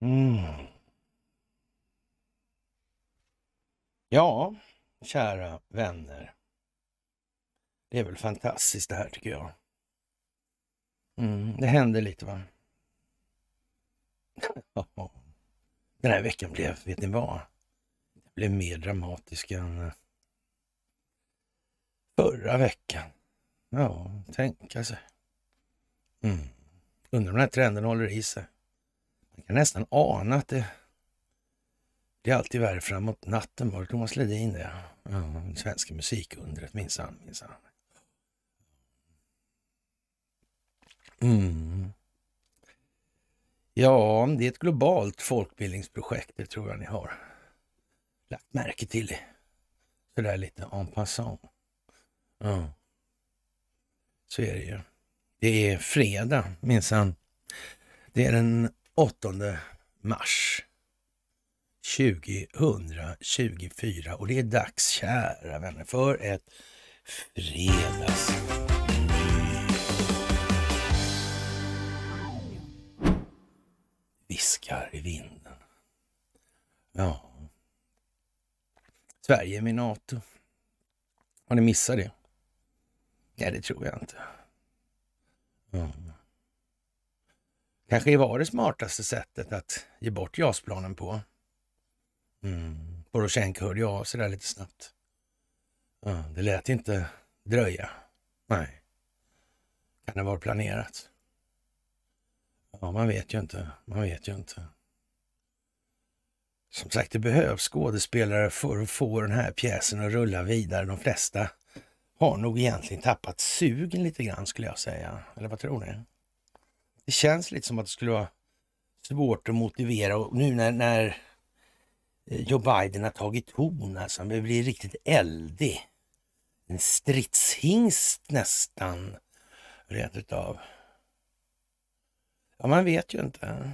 Mm. Ja, kära vänner. Det är väl fantastiskt det här tycker jag. Mm, det händer lite va? Den här veckan blev, vet ni vad? Den blev mer dramatisk än eh, förra veckan. Ja, tänka sig. Mm. Undrar om den här trenden håller i sig. Man kan nästan ana att det Det är alltid värre framåt natten. Var det Thomas Ledin det? Ja, svenska musikundret minsann, minsann. Mm. Ja, det är ett globalt folkbildningsprojekt, det tror jag ni har lagt märke till. Sådär lite en passant. Mm. Så är det ju. Det är fredag minsann. Det är den 8 mars 2024 och det är dags kära vänner för ett fredags... Viskar i vinden. Ja. Sverige är med Nato. Har ni missat det? Nej, det tror jag inte. Mm. Kanske var det smartaste sättet att ge bort JAS-planen på. Mm. Poroshenko hörde av sig där lite snabbt. Ja, det lät inte dröja. Nej. Kan det vara planerat? Ja, man vet ju inte. Man vet ju inte. Som sagt, det behövs skådespelare för att få den här pjäsen att rulla vidare. De flesta har nog egentligen tappat sugen lite grann skulle jag säga. Eller vad tror ni? Det känns lite som att det skulle vara svårt att motivera och nu när, när eh, Joe Biden har tagit ton alltså. Han blir riktigt eldig. En stridshingst nästan. Rent utav. Ja, man vet ju inte.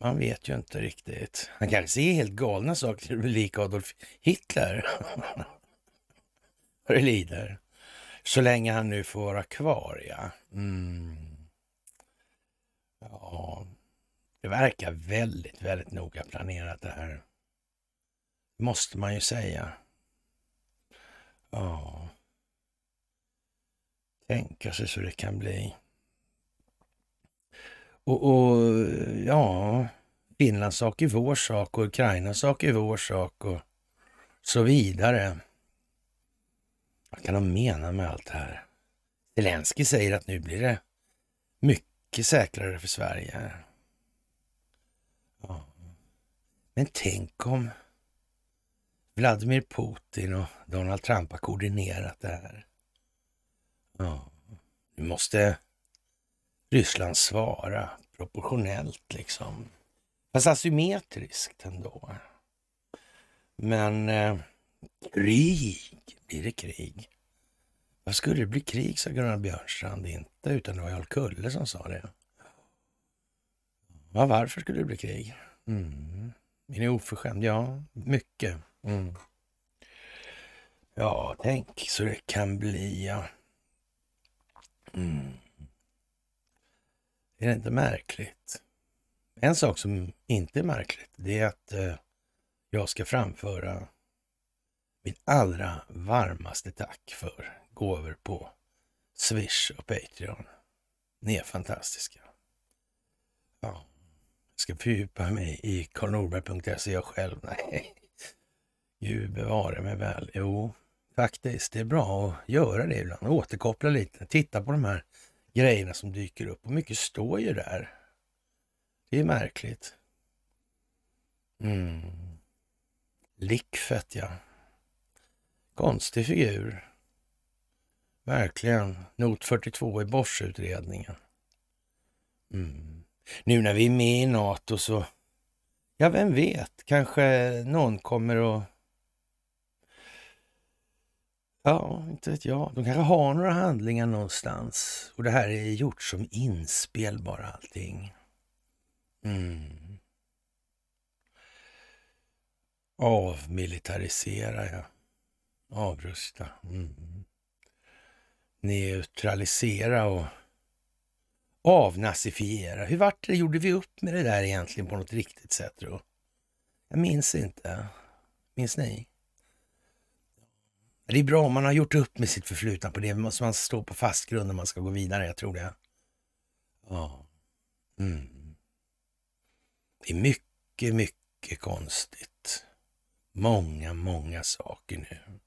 Man vet ju inte riktigt. Han kanske ser helt galna saker, lik Adolf Hitler. vad det lider. Så länge han nu får vara kvar, ja. Mm. Ja, det verkar väldigt, väldigt noga planerat det här. Måste man ju säga. Ja. Tänka sig så det kan bli. Och, och ja, Finlands sak är vår sak och Ukrainas sak är vår sak och så vidare. Vad kan de mena med allt det här? Zelenskyj säger att nu blir det mycket säkrare för Sverige. Ja. Men tänk om Vladimir Putin och Donald Trump har koordinerat det här. Ja, nu måste Ryssland svara proportionellt liksom. Fast asymmetriskt ändå. Men eh, Krig! Blir det krig? Vad skulle det bli krig, sa Gunnar Björnstrand. Inte utan det var Jarl Kulle som sa det. Ja, varför skulle det bli krig? Mm. Är ni oförskämd? Ja, mycket. Mm. Ja, tänk så det kan bli, ja. Mm. Är det inte märkligt? En sak som inte är märkligt, det är att eh, jag ska framföra mitt allra varmaste tack för gåvor på Swish och Patreon. Ni är fantastiska. Ja, jag ska fördjupa mig i karlnorberg.se jag själv. Nej, gud bevare mig väl. Jo, faktiskt. Det är bra att göra det ibland. Återkoppla lite. Titta på de här grejerna som dyker upp. Och mycket står ju där. Det är märkligt. Mm. Likfett, ja. Konstig figur. Verkligen. Not 42 i Borsutredningen. Mm. Nu när vi är med i Nato så, ja vem vet, kanske någon kommer och Ja, inte vet jag. De kanske har några handlingar någonstans. Och det här är gjort som inspel bara allting. Mm. Avmilitarisera, ja. Avrusta. Mm. Neutralisera och avnazifiera. Hur vart det? Gjorde vi upp med det där egentligen på något riktigt sätt? Då? Jag minns inte. Minns ni? Det är bra om man har gjort upp med sitt förflutna på det. Man måste man stå på fast grund när man ska gå vidare. Jag tror det. Ja. Mm. Det är mycket, mycket konstigt. Många, många saker nu.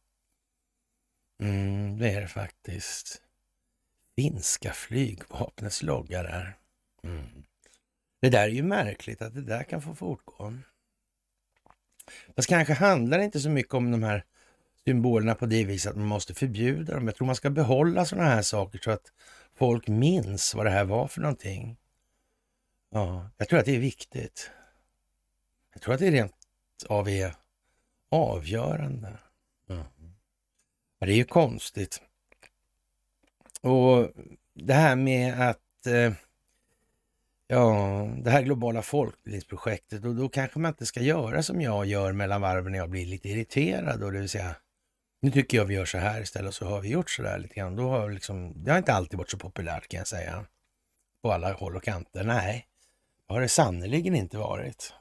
Mm, det är det faktiskt. Finska flygvapnets logga där. Mm. Det där är ju märkligt att det där kan få fortgå. Fast kanske handlar det inte så mycket om de här symbolerna på det viset att man måste förbjuda dem. Jag tror man ska behålla sådana här saker så att folk minns vad det här var för någonting. Ja, jag tror att det är viktigt. Jag tror att det rent av är avgörande det är ju konstigt. Och det här med att eh, ja, det här globala folkbildningsprojektet och då kanske man inte ska göra som jag gör mellan varven när jag blir lite irriterad och det vill säga nu tycker jag vi gör så här istället och så har vi gjort så där lite grann. Då har liksom, det har inte alltid varit så populärt kan jag säga. På alla håll och kanter. Nej, det har det sannerligen inte varit.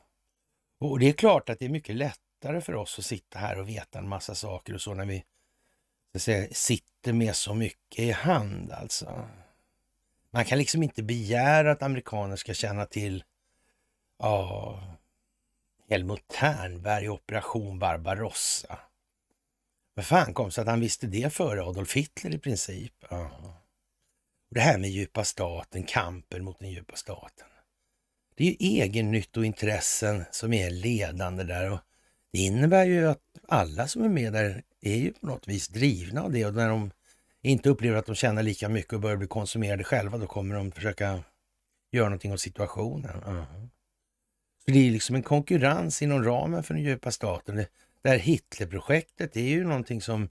Och det är klart att det är mycket lättare för oss att sitta här och veta en massa saker och så när vi så att säga, sitter med så mycket i hand alltså. Man kan liksom inte begära att amerikaner ska känna till ja, Helmut Ternberg Operation Barbarossa. Men fan kom så att han visste det före Adolf Hitler i princip? Ja. Och det här med djupa staten, kampen mot den djupa staten. Det är ju egennytt som är ledande där. Och det innebär ju att alla som är med där är ju på något vis drivna av det och när de inte upplever att de tjänar lika mycket och börjar bli konsumerade själva, då kommer de försöka göra någonting åt situationen. Uh -huh. Så det är liksom en konkurrens inom ramen för den djupa staten. Det, det här Hitlerprojektet, det är ju någonting som,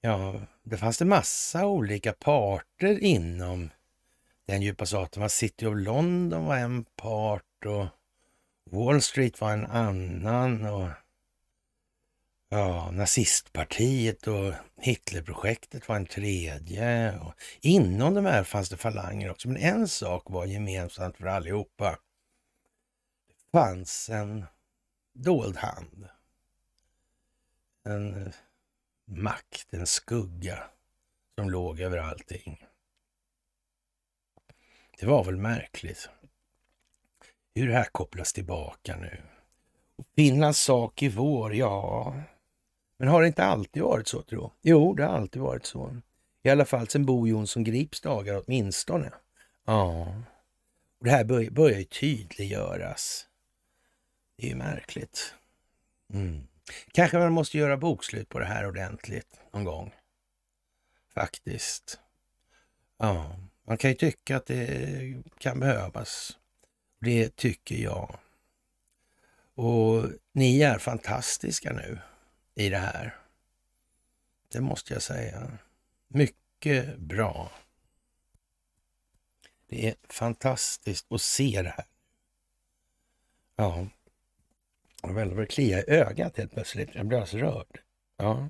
ja, det fanns det massa olika parter inom den djupa staten. Var City of London var en part och Wall Street var en annan och Ja, nazistpartiet och Hitlerprojektet var en tredje. Och inom de här fanns det falanger också, men en sak var gemensamt för allihopa. Det fanns en dold hand. En eh, makt, en skugga som låg över allting. Det var väl märkligt hur det här kopplas tillbaka nu. Finlands sak i vår, ja, men har det inte alltid varit så tror jag? Jo, det har alltid varit så. I alla fall sedan Bo Jonsson Grips dagar åtminstone. Ja. Och det här börjar, börjar ju tydliggöras. Det är ju märkligt. Mm. Kanske man måste göra bokslut på det här ordentligt någon gång. Faktiskt. Ja, man kan ju tycka att det kan behövas. Det tycker jag. Och ni är fantastiska nu i det här. Det måste jag säga. Mycket bra. Det är fantastiskt att se det här. Ja, jag väl klia i ögat helt plötsligt. Jag blir alltså rörd. Ja.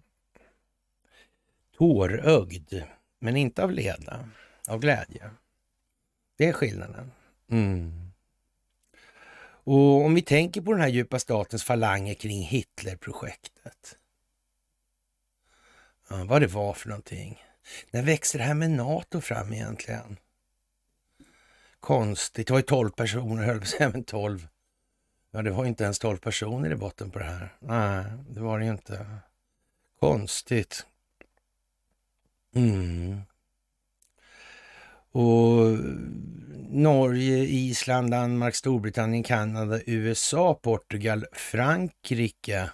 Tårögd, men inte av leda, av glädje. Det är skillnaden. Mm. Och om vi tänker på den här djupa statens falanger kring Hitlerprojektet vad det var för någonting. När växte det här med NATO fram egentligen? Konstigt. Det var ju 12 personer, höll på säga, men Ja, det var ju inte ens 12 personer i botten på det här. Nej, det var det ju inte. Konstigt. Mm. Och Norge, Island, Danmark, Storbritannien, Kanada, USA, Portugal, Frankrike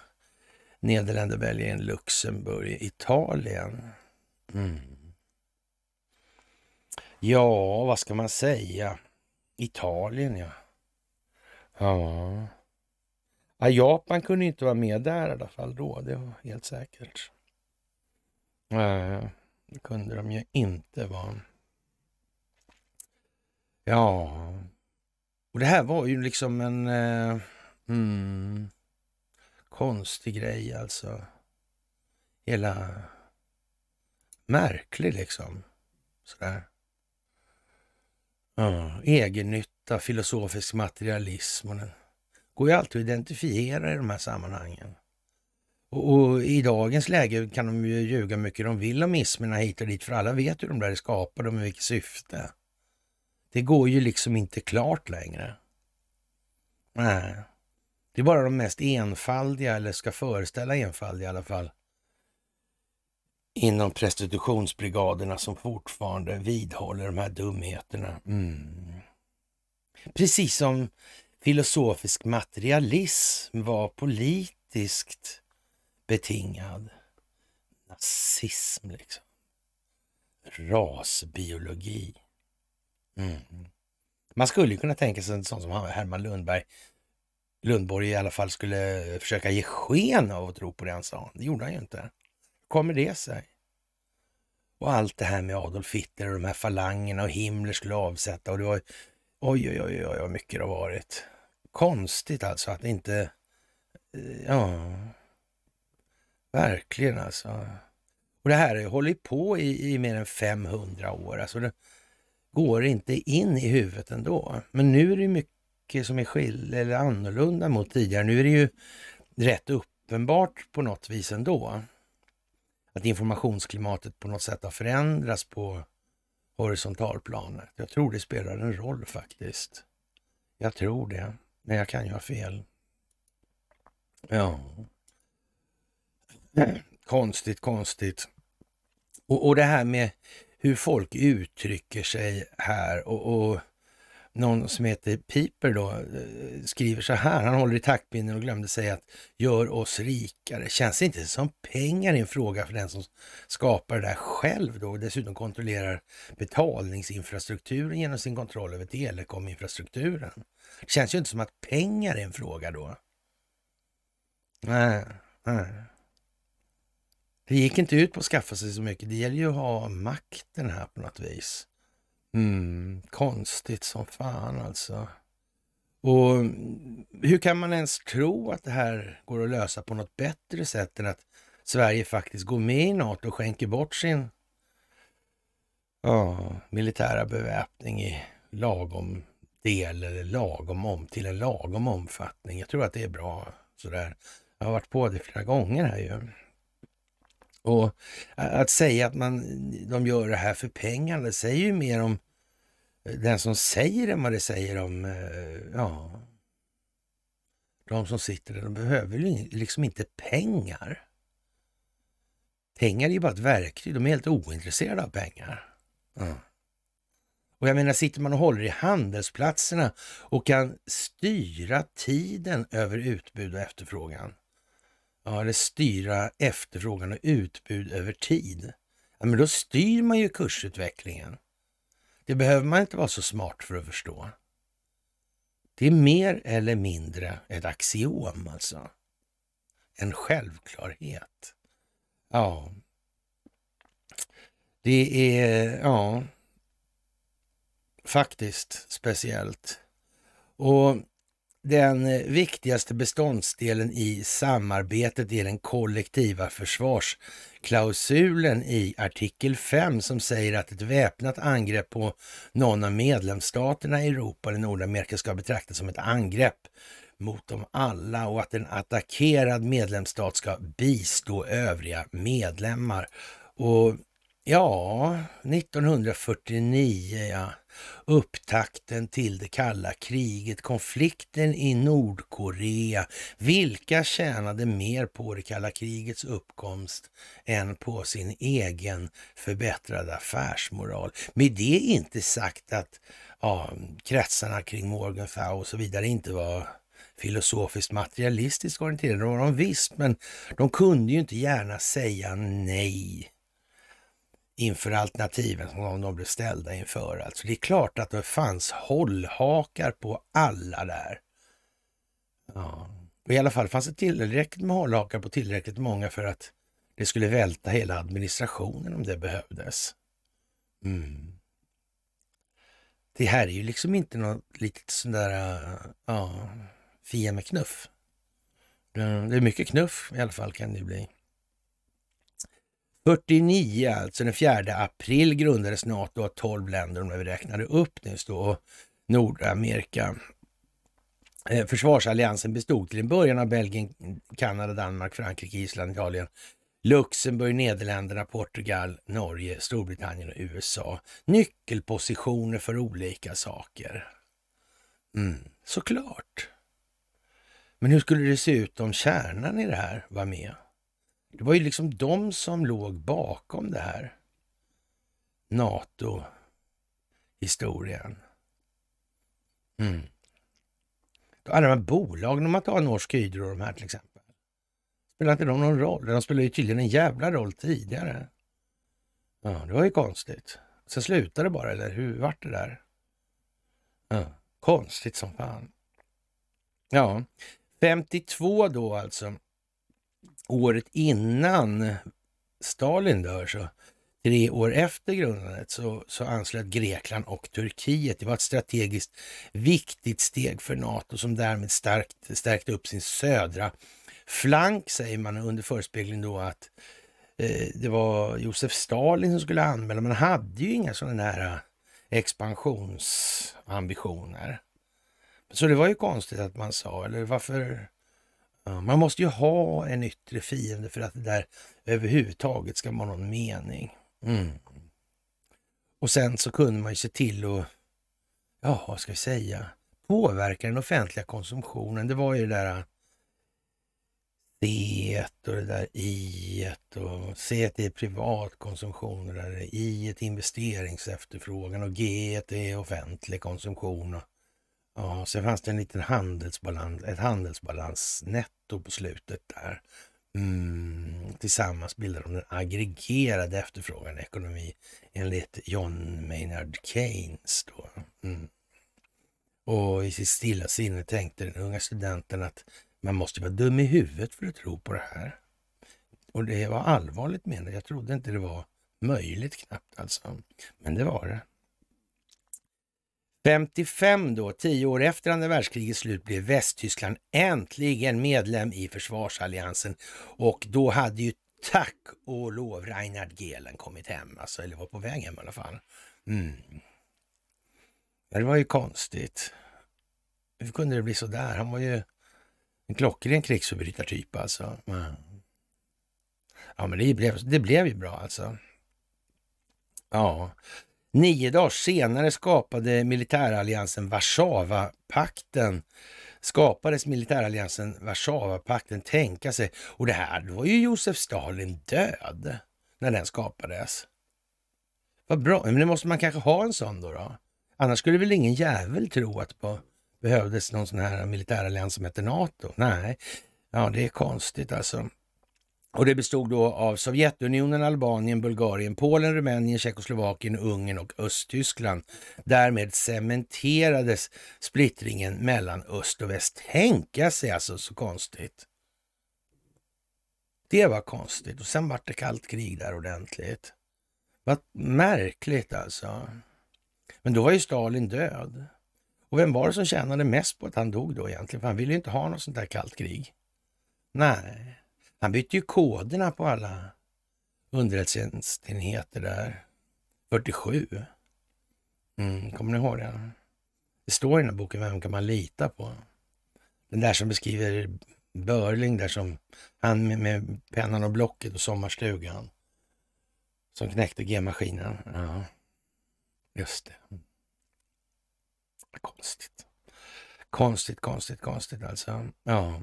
Nederländerna, Belgien, Luxemburg, Italien. Mm. Ja, vad ska man säga? Italien, ja. Ja. ja Japan kunde inte vara med där i alla fall då, det var helt säkert. Nej, det kunde de ju inte vara. Ja, och det här var ju liksom en... Eh, mm konstig grej alltså. Hela märklig liksom. Sådär. Ja, egennytta, filosofisk materialism. Och den går ju alltid att identifiera i de här sammanhangen. Och, och, i dagens läge kan de ju ljuga mycket de vill om ismerna hit och dit, för alla vet hur de där är skapade och med vilket syfte. Det går ju liksom inte klart längre. Nej. Det är bara de mest enfaldiga, eller ska föreställa enfaldiga i alla fall, inom prostitutionsbrigaderna som fortfarande vidhåller de här dumheterna. Mm. Precis som filosofisk materialism var politiskt betingad. Nazism liksom. Rasbiologi. Mm. Man skulle kunna tänka sig en sån som Herman Lundberg Lundborg i alla fall skulle försöka ge sken av att tro på det han sa. Det gjorde han ju inte. kommer det sig? Och allt det här med Adolf Hitler och de här falangerna och Himmler skulle avsätta och det var oj, oj, oj, oj, vad mycket det har varit. Konstigt alltså att inte, eh, ja, verkligen alltså. Och det här har ju hållit på i, i mer än 500 år, alltså det går inte in i huvudet ändå. Men nu är det ju mycket mycket som är skill eller annorlunda mot tidigare. Nu är det ju rätt uppenbart på något vis ändå. Att informationsklimatet på något sätt har förändrats på horisontalplanet. Jag tror det spelar en roll faktiskt. Jag tror det, men jag kan ju ha fel. Ja. Konstigt, konstigt. Och, och det här med hur folk uttrycker sig här och, och någon som heter Piper då eh, skriver så här, han håller i taktpinnen och glömde säga att gör oss rikare. Känns inte som pengar är en fråga för den som skapar det där själv då och dessutom kontrollerar betalningsinfrastrukturen genom sin kontroll över telekominfrastrukturen. Det känns ju inte som att pengar är en fråga då. Nej, nej. Det gick inte ut på att skaffa sig så mycket. Det gäller ju att ha makten här på något vis. Mm, konstigt som fan alltså. Och mm, hur kan man ens tro att det här går att lösa på något bättre sätt än att Sverige faktiskt går med i NATO och skänker bort sin oh, militära beväpning i lagom del eller lagom om till en lagom omfattning. Jag tror att det är bra sådär. Jag har varit på det flera gånger här ju. Och att säga att man, de gör det här för pengarna, det säger ju mer om eh, den som säger det än vad det säger om, eh, ja, de som sitter där. De behöver ju liksom inte pengar. Pengar är ju bara ett verktyg, de är helt ointresserade av pengar. Ja. Och jag menar, sitter man och håller i handelsplatserna och kan styra tiden över utbud och efterfrågan, Ja, eller styra efterfrågan och utbud över tid. Ja, men då styr man ju kursutvecklingen. Det behöver man inte vara så smart för att förstå. Det är mer eller mindre ett axiom alltså. En självklarhet. Ja. Det är, ja, faktiskt speciellt. Och den eh, viktigaste beståndsdelen i samarbetet är den kollektiva försvarsklausulen i artikel 5 som säger att ett väpnat angrepp på någon av medlemsstaterna i Europa eller Nordamerika ska betraktas som ett angrepp mot dem alla och att en attackerad medlemsstat ska bistå övriga medlemmar. Och Ja, 1949 ja. Upptakten till det kalla kriget, konflikten i Nordkorea. Vilka tjänade mer på det kalla krigets uppkomst än på sin egen förbättrade affärsmoral? Med det inte sagt att ja, kretsarna kring Morgenthau och så vidare inte var filosofiskt materialistiskt orienterade. Det var de visst, men de kunde ju inte gärna säga nej inför alternativen som de blev ställda inför. Alltså det är klart att det fanns hållhakar på alla där. Ja. Och I alla fall fanns det tillräckligt med hållhakar på tillräckligt många för att det skulle välta hela administrationen om det behövdes. Mm. Det här är ju liksom inte något litet sånt där, ja, Fia med knuff. Det är mycket knuff i alla fall kan det bli. 49 alltså, den 4 april grundades NATO av 12 länder om vi räknade upp nyss då, Nordamerika. Eh, försvarsalliansen bestod till en början av Belgien, Kanada, Danmark, Frankrike, Island, Italien, Luxemburg, Nederländerna, Portugal, Norge, Storbritannien och USA. Nyckelpositioner för olika saker. Mm, såklart. Men hur skulle det se ut om kärnan i det här var med? Det var ju liksom de som låg bakom det här. NATO-historien. Mm. Alla de här bolagen, om man tar Norsk Hydro och de här till exempel. Spelar inte de någon roll? De spelade ju tydligen en jävla roll tidigare. Ja, det var ju konstigt. Sen slutade det bara, eller hur vart det där? Ja, konstigt som fan. Ja, 52 då alltså året innan Stalin dör, så tre år efter grundandet, så, så anslöt Grekland och Turkiet. Det var ett strategiskt viktigt steg för Nato som därmed starkt, stärkte upp sin södra flank, säger man under förespegling då att eh, det var Josef Stalin som skulle anmäla. Man hade ju inga sådana här expansionsambitioner. Så det var ju konstigt att man sa, eller varför man måste ju ha en yttre fiende för att det där överhuvudtaget ska vara någon mening. Mm. Och sen så kunde man ju se till att, ja vad ska vi säga, påverka den offentliga konsumtionen. Det var ju det där äh, C e och det där I e och C är e privat konsumtion och det där I är investeringsefterfrågan och G är offentlig konsumtion. Och Ja, sen fanns det en liten handelsbalans, ett handelsbalansnetto på slutet där. Mm, tillsammans bildar de den aggregerade efterfrågan i ekonomi enligt John Maynard Keynes. Då. Mm. Och i sitt stilla sinne tänkte den unga studenten att man måste vara dum i huvudet för att tro på det här. Och det var allvarligt menat. Jag trodde inte det var möjligt knappt alltså. Men det var det. 55 då, tio år efter andra världskrigets slut, blev Västtyskland äntligen medlem i försvarsalliansen och då hade ju tack och lov Reinhard Gehlen kommit hem, alltså, eller var på väg hem i alla fall. Mm. Det var ju konstigt. Hur kunde det bli så där? Han var ju en klockren krigsförbrytartyp alltså. Mm. Ja, men det blev, det blev ju bra alltså. Ja, Nio dagar senare skapade militäralliansen Warszawapakten skapades militäralliansen Warszawapakten tänka sig. Och det här, då var ju Josef Stalin död när den skapades. Vad bra, men nu måste man kanske ha en sån då, då? Annars skulle väl ingen jävel tro att det behövdes någon sån här militärallians som heter NATO? Nej, ja det är konstigt alltså. Och det bestod då av Sovjetunionen, Albanien, Bulgarien, Polen, Rumänien, Tjeckoslovakien, Ungern och Östtyskland. Därmed cementerades splittringen mellan öst och väst. Tänka sig alltså så konstigt. Det var konstigt och sen vart det kallt krig där ordentligt. Vad märkligt alltså. Men då var ju Stalin död. Och vem var det som tjänade mest på att han dog då egentligen? För han ville ju inte ha något sånt där kallt krig. Nej. Han bytte ju koderna på alla underrättelseenheter där. 47. Mm, kommer ni ihåg det? Det står i den här boken, vem kan man lita på? Den där som beskriver Börling där som han med, med pennan och blocket och sommarstugan. Som knäckte G-maskinen. Ja, just det. Konstigt. Konstigt, konstigt, konstigt alltså. Ja,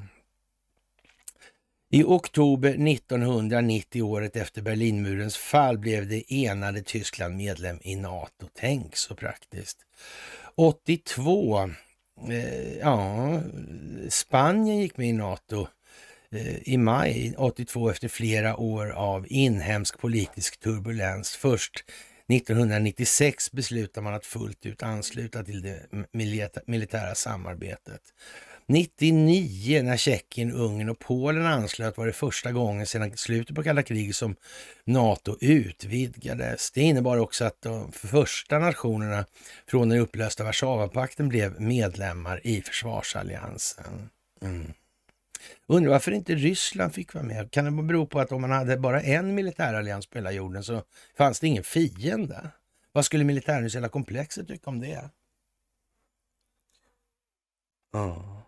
i oktober 1990, året efter Berlinmurens fall, blev det enade Tyskland medlem i NATO. Tänk så praktiskt. 82, eh, ja, Spanien gick med i NATO eh, i maj 82 efter flera år av inhemsk politisk turbulens. Först 1996 beslutar man att fullt ut ansluta till det militära samarbetet. 99 när Tjeckien, Ungern och Polen anslöt var det första gången sedan slutet på kalla kriget som NATO utvidgades. Det innebar också att de första nationerna från den upplösta Warszawapakten blev medlemmar i försvarsalliansen. Mm. Undrar varför inte Ryssland fick vara med? Kan det bero på att om man hade bara en militärallians på hela jorden så fanns det ingen fiende? Vad skulle militärindustriella komplexet tycka om det? Oh.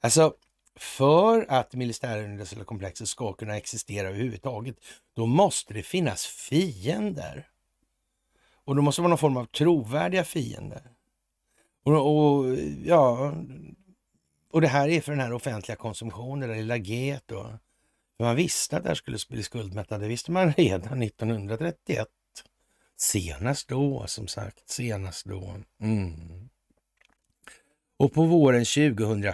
Alltså, för att det militärindustriella komplexet ska kunna existera överhuvudtaget, då måste det finnas fiender. Och då måste man ha någon form av trovärdiga fiender. Och, och, ja, och det här är för den här offentliga konsumtionen, det lilla G. E då. Man visste att det här skulle bli skuldmättat, det visste man redan 1931. Senast då, som sagt. Senast då. Mm. Och på våren 2004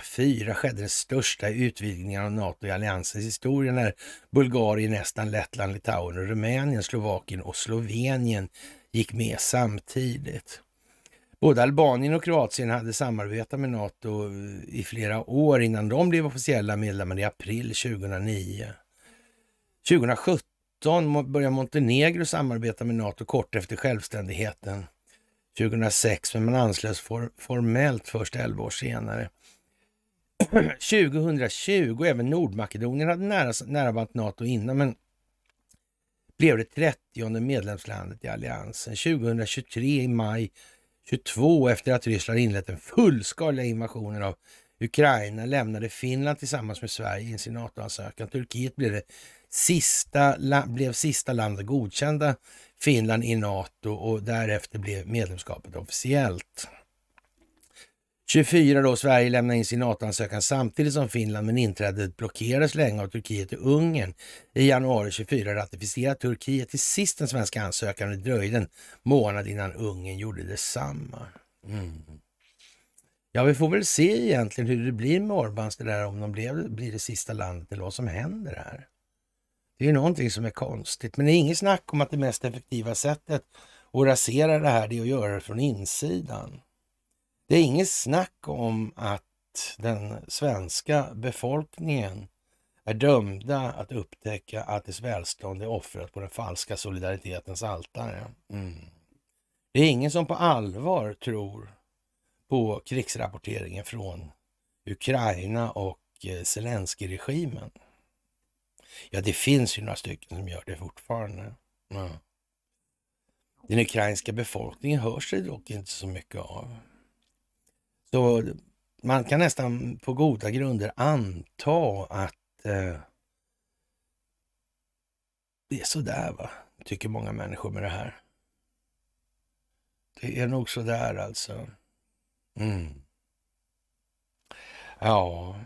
skedde den största utvidgningen av NATO i alliansens historia när Bulgarien, Estland, Lettland, Litauen, och Rumänien, Slovakien och Slovenien gick med samtidigt. Både Albanien och Kroatien hade samarbetat med NATO i flera år innan de blev officiella medlemmar i april 2009. 2017 började Montenegro samarbeta med NATO kort efter självständigheten. 2006, men man anslöts for, formellt först 11 år senare. 2020, även Nordmakedonien hade nära, nära band NATO innan, men blev det 30 medlemslandet i alliansen. 2023 i maj 22 efter att Ryssland inlett den fullskaliga invasionen av Ukraina lämnade Finland tillsammans med Sverige in sin NATO-ansökan. Turkiet blev det sista, blev sista landet godkända Finland i NATO och därefter blev medlemskapet officiellt. 24 då, Sverige lämnade in sin NATO-ansökan samtidigt som Finland men inträdet blockerades länge av Turkiet och Ungern. I januari 24 ratificerade Turkiet till sist den svenska ansökan och det dröjde en månad innan Ungern gjorde detsamma. Mm. Ja, vi får väl se egentligen hur det blir med Orbans det där, om de blir, blir det sista landet eller vad som händer här. Det är ju någonting som är konstigt. Men det är inget snack om att det mest effektiva sättet att rasera det här, det är att göra det från insidan. Det är inget snack om att den svenska befolkningen är dömda att upptäcka att dess välstånd är offrat på den falska solidaritetens altare. Mm. Det är ingen som på allvar tror på krigsrapporteringen från Ukraina och eh, Zelenskyj-regimen. Ja, det finns ju några stycken som gör det fortfarande. Ja. Den ukrainska befolkningen hörs det dock inte så mycket av. Så man kan nästan på goda grunder anta att eh, det är sådär, va? tycker många människor med det här. Det är nog sådär alltså. Mm. Ja,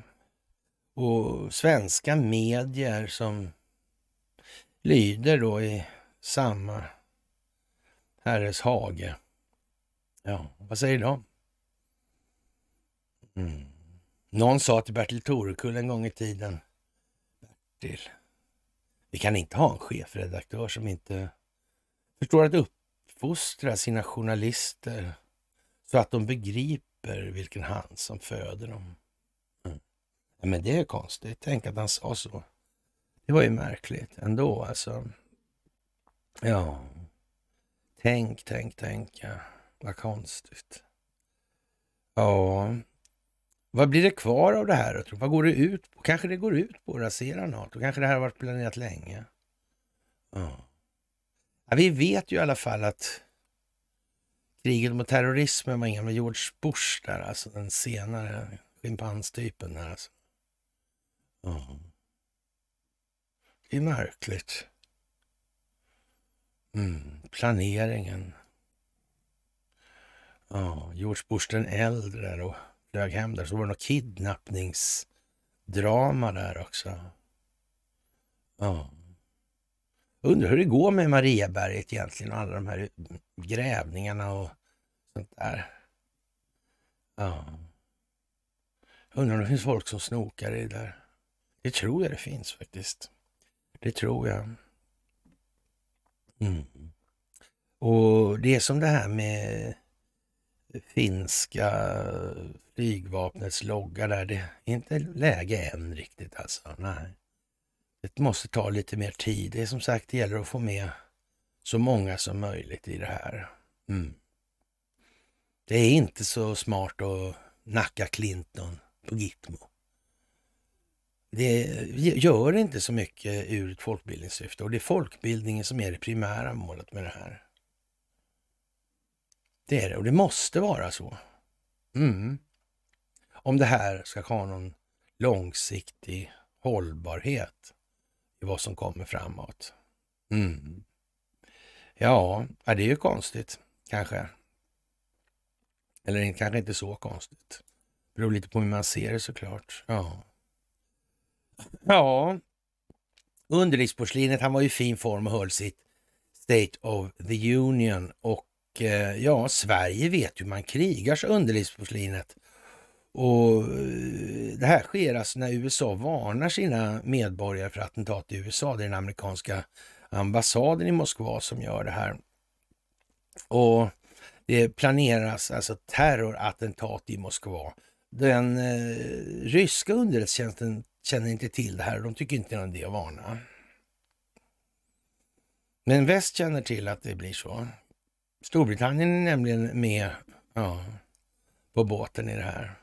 och svenska medier som lyder då i samma herres hage. Ja, vad säger de? Mm. Någon sa till Bertil Torekull en gång i tiden, Bertil, vi kan inte ha en chefredaktör som inte förstår att uppfostra sina journalister så att de begriper vilken hand som föder dem men det är konstigt. Tänk att han sa så. Det var ju märkligt ändå alltså. Ja. Tänk, tänk, tänk. Ja. Vad konstigt. Ja. Vad blir det kvar av det här? Tror? Vad går det ut på? Kanske det går ut på att rasera Nato. Kanske det här har varit planerat länge. Ja. ja vi vet ju i alla fall att kriget mot terrorismen var ingen... med George Bush där, alltså den senare schimpanstypen. Där, alltså. Ja. Det är märkligt. Mm. Planeringen. Ja, George Bush den äldre och flög hem där. Så var det något kidnappningsdrama där också. Ja. Undrar hur det går med Mariaberget egentligen och alla de här grävningarna och sånt där. Ja. Undrar om det finns folk som snokar i det där. Det tror jag det finns faktiskt. Det tror jag. Mm. Och det är som det här med finska flygvapnets logga där. Det är inte läge än riktigt alltså. Nej. Det måste ta lite mer tid. Det är som sagt, det gäller att få med så många som möjligt i det här. Mm. Det är inte så smart att nacka Clinton på Gitmo det gör inte så mycket ur ett folkbildningssyfte och det är folkbildningen som är det primära målet med det här. Det är det och det måste vara så. Mm. Om det här ska ha någon långsiktig hållbarhet i vad som kommer framåt. Mm. Ja, det är ju konstigt kanske. Eller kanske inte så konstigt. Det beror lite på hur man ser det såklart. Ja. Ja, underlivsporslinet, han var i fin form och höll sitt State of the Union. Och eh, ja, Sverige vet ju man krigar så underlivsporslinet. Och eh, det här sker alltså när USA varnar sina medborgare för attentat i USA. Det är den amerikanska ambassaden i Moskva som gör det här. Och det planeras alltså terrorattentat i Moskva. Den eh, ryska underrättelsetjänsten känner inte till det här och de tycker inte det är någon idé att varna. Men väst känner till att det blir så. Storbritannien är nämligen med ja, på båten i det här.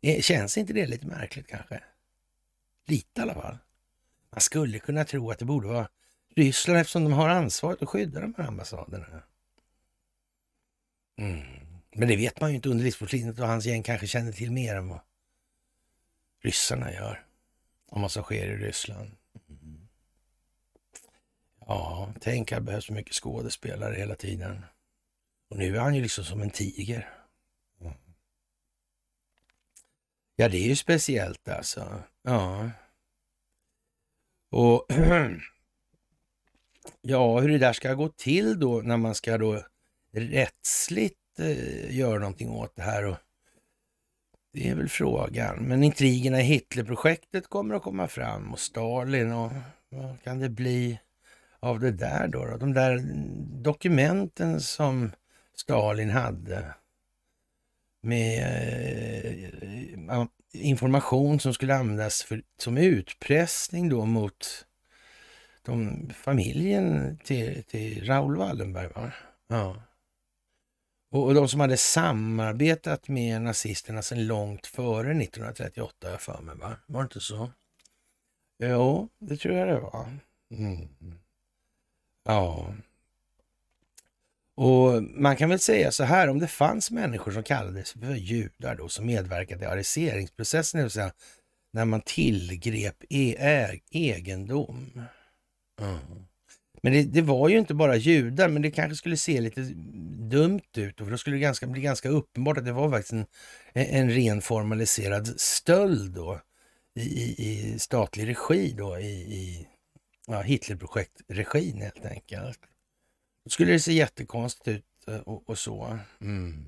Eh, känns inte det lite märkligt kanske? Lite i alla fall. Man skulle kunna tro att det borde vara Ryssland eftersom de har ansvaret att skydda de här ambassaderna. Mm. Men det vet man ju inte under livsporslinet och hans gäng kanske känner till mer än vad ryssarna gör om vad som sker i Ryssland. Ja, tänk att det behövs så mycket skådespelare hela tiden. Och nu är han ju liksom som en tiger. Ja, det är ju speciellt alltså. Ja. Och ja, hur det där ska gå till då när man ska då rättsligt eh, göra någonting åt det här. Och det är väl frågan. Men intrigerna i Hitlerprojektet kommer att komma fram och Stalin och vad kan det bli av det där då? då? De där dokumenten som Stalin hade med eh, information som skulle användas för, som utpressning då mot de, familjen till, till Raoul Wallenberg. Va? Ja. Och, de som hade samarbetat med nazisterna sedan långt före 1938, jag för mig. Va? Var det inte så? Jo, det tror jag det var. Mm. Ja. Och man kan väl säga så här, om det fanns människor som kallades för judar då, som medverkade i ariseringsprocessen, det vill säga när man tillgrep e egendom. Mm. Men det, det, var ju inte bara judar, men det kanske skulle se lite dumt ut. För då skulle det ganska, bli ganska uppenbart att det var faktiskt en, en ren formaliserad stöld då i, i, i statlig regi då i, i ja, Hitlerprojektregin helt enkelt. Då skulle det se jättekonstigt ut eh, och, och så. Mm.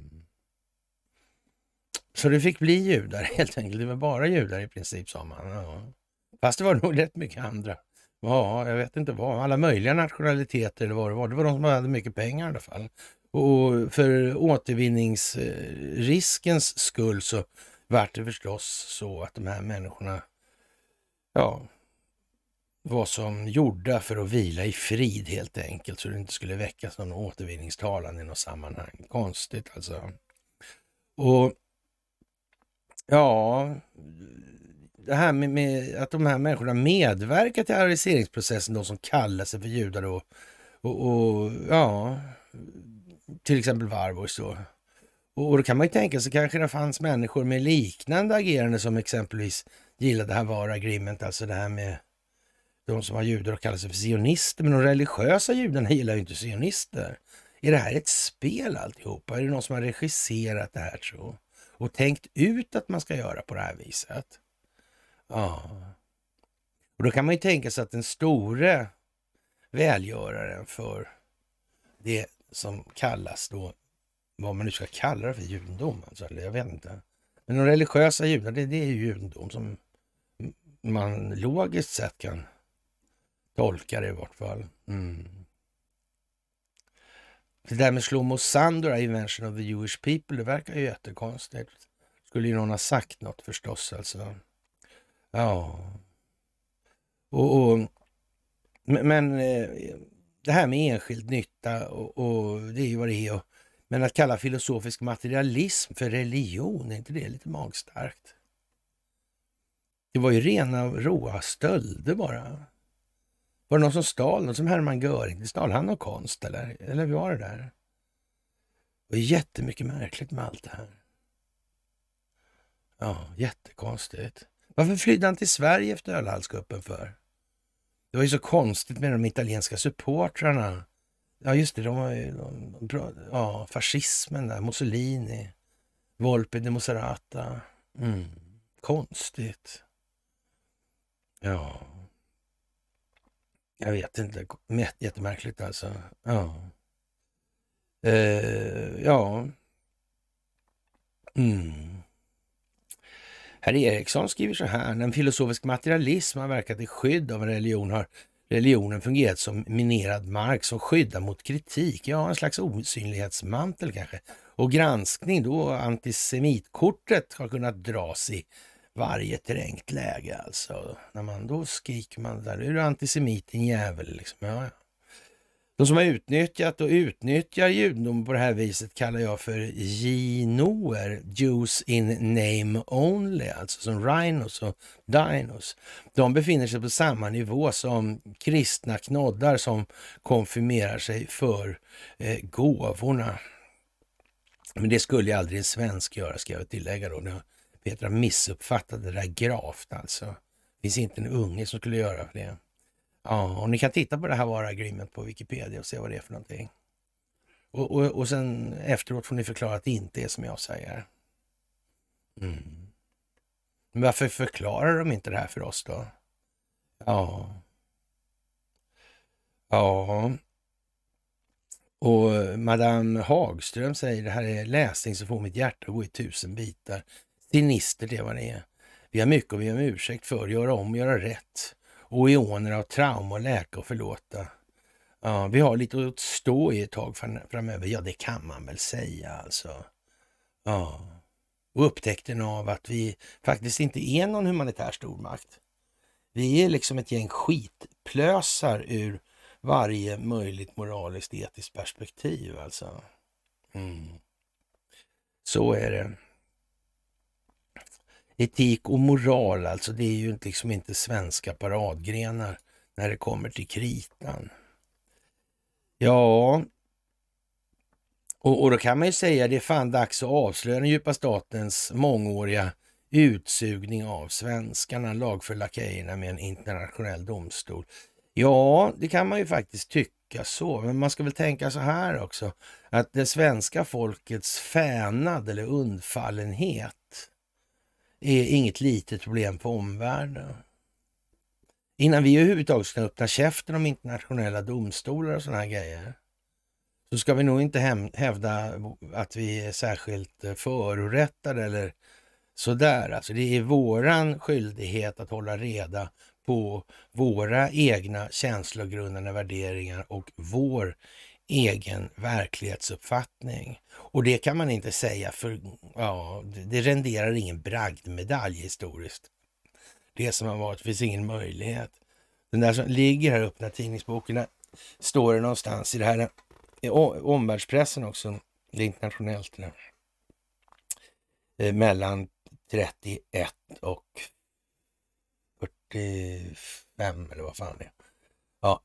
Så det fick bli judar helt enkelt. Det var bara judar i princip sa man. Ja. Fast det var nog rätt mycket andra. Ja, jag vet inte vad. Alla möjliga nationaliteter eller vad det var. Det var de som hade mycket pengar i alla fall. Och för återvinningsriskens skull så vart det förstås så att de här människorna, ja, var som gjorda för att vila i frid helt enkelt, så det inte skulle väckas någon återvinningstalan i något sammanhang. Konstigt alltså. Och ja, det här med, med, att de här människorna medverkar till ariseringsprocessen, de som kallar sig för judar och, och, och ja, till exempel Warburg. Och, och då kan man ju tänka sig kanske det fanns människor med liknande agerande som exempelvis gillade det här var agreement, alltså det här med de som var judar och kallade sig för sionister, men de religiösa judarna gillar ju inte sionister. Är det här ett spel alltihopa? Är det någon som har regisserat det här tro? Och tänkt ut att man ska göra på det här viset? Ja. Och då kan man ju tänka sig att den store välgöraren för det som kallas då, vad man nu ska kalla det för, judendom. Alltså, eller jag vet inte. Men de religiösa judarna, det, det är ju judendom som man logiskt sett kan tolka det i vart fall. Mm. Det där med Shlomo Sandor, Invention of the Jewish People, det verkar ju jättekonstigt. Skulle ju någon ha sagt något förstås alltså. Ja. Och, och men eh, det här med enskild nytta och, och, det är ju vad det är. men att kalla filosofisk materialism för religion, är inte det lite magstarkt? Det var ju rena råa stölder bara. Var det någon som stal? Någon som Hermann Göring? Stal han någon konst eller? Eller hur var det där? Det var jättemycket märkligt med allt det här. Ja, jättekonstigt. Varför flydde han till Sverige efter ölhalskuppen för? Det var ju så konstigt med de italienska supportrarna. Ja, just det, de var ju... De, de, ja, fascismen där, Mussolini, Volpe de Moserata. Mm. Konstigt. Ja. Jag vet inte. Jättemärkligt alltså. Ja. Eh, ja. Mm. Herr Eriksson skriver så här, en filosofisk materialism har verkat i skydd av en religion har religionen fungerat som minerad mark som skyddar mot kritik. Ja, en slags osynlighetsmantel kanske. Och granskning då antisemitkortet har kunnat dras i varje trängt läge alltså. När man då skriker man där, är du antisemit din jävel liksom. Ja, ja. De som har utnyttjat och utnyttjar judendomen på det här viset kallar jag för ginoer, Jews in name only, alltså som rhinos och dinos. De befinner sig på samma nivå som kristna knoddar som konfirmerar sig för eh, gåvorna. Men det skulle ju aldrig en svensk göra, ska jag tillägga då. Peter har missuppfattat det där gravt alltså. Det finns inte en unge som skulle göra det. Ja, och ni kan titta på det här var Agreement på Wikipedia och se vad det är för någonting. Och, och, och sen efteråt får ni förklara att det inte är som jag säger. Mm. Men varför förklarar de inte det här för oss då? Ja. Ja. Och eh, Madame Hagström säger det här är läsning som får mitt hjärta att gå i tusen bitar. Sinister det är vad det är. Vi har mycket att be om ursäkt för. Göra om, göra rätt och eoner av trauma att läka och förlåta. Ja, vi har lite att stå i ett tag framöver. Ja, det kan man väl säga alltså. Ja. Och upptäckten av att vi faktiskt inte är någon humanitär stormakt. Vi är liksom ett gäng skitplösar ur varje möjligt moraliskt etiskt perspektiv alltså. Mm. Så är det. Etik och moral alltså, det är ju liksom inte svenska paradgrenar när det kommer till kritan. Ja, och, och då kan man ju säga det är fan dags att avslöja den djupa statens mångåriga utsugning av svenskarna, lagför lakejerna med en internationell domstol. Ja, det kan man ju faktiskt tycka så, men man ska väl tänka så här också, att det svenska folkets fänad eller undfallenhet är inget litet problem för omvärlden. Innan vi överhuvudtaget ska öppna käften om internationella domstolar och sådana här grejer så ska vi nog inte hävda att vi är särskilt eh, förorättade eller sådär. Alltså det är våran skyldighet att hålla reda på våra egna känslogrundande värderingar och vår egen verklighetsuppfattning. Och det kan man inte säga för ja, det renderar ingen bragdmedalj historiskt. Det som har varit finns ingen möjlighet. Den där som ligger här öppna tidningsboken, där står det någonstans i det här i omvärldspressen också, det internationellt. Eh, mellan 31 och 45 eller vad fan det är. Ja.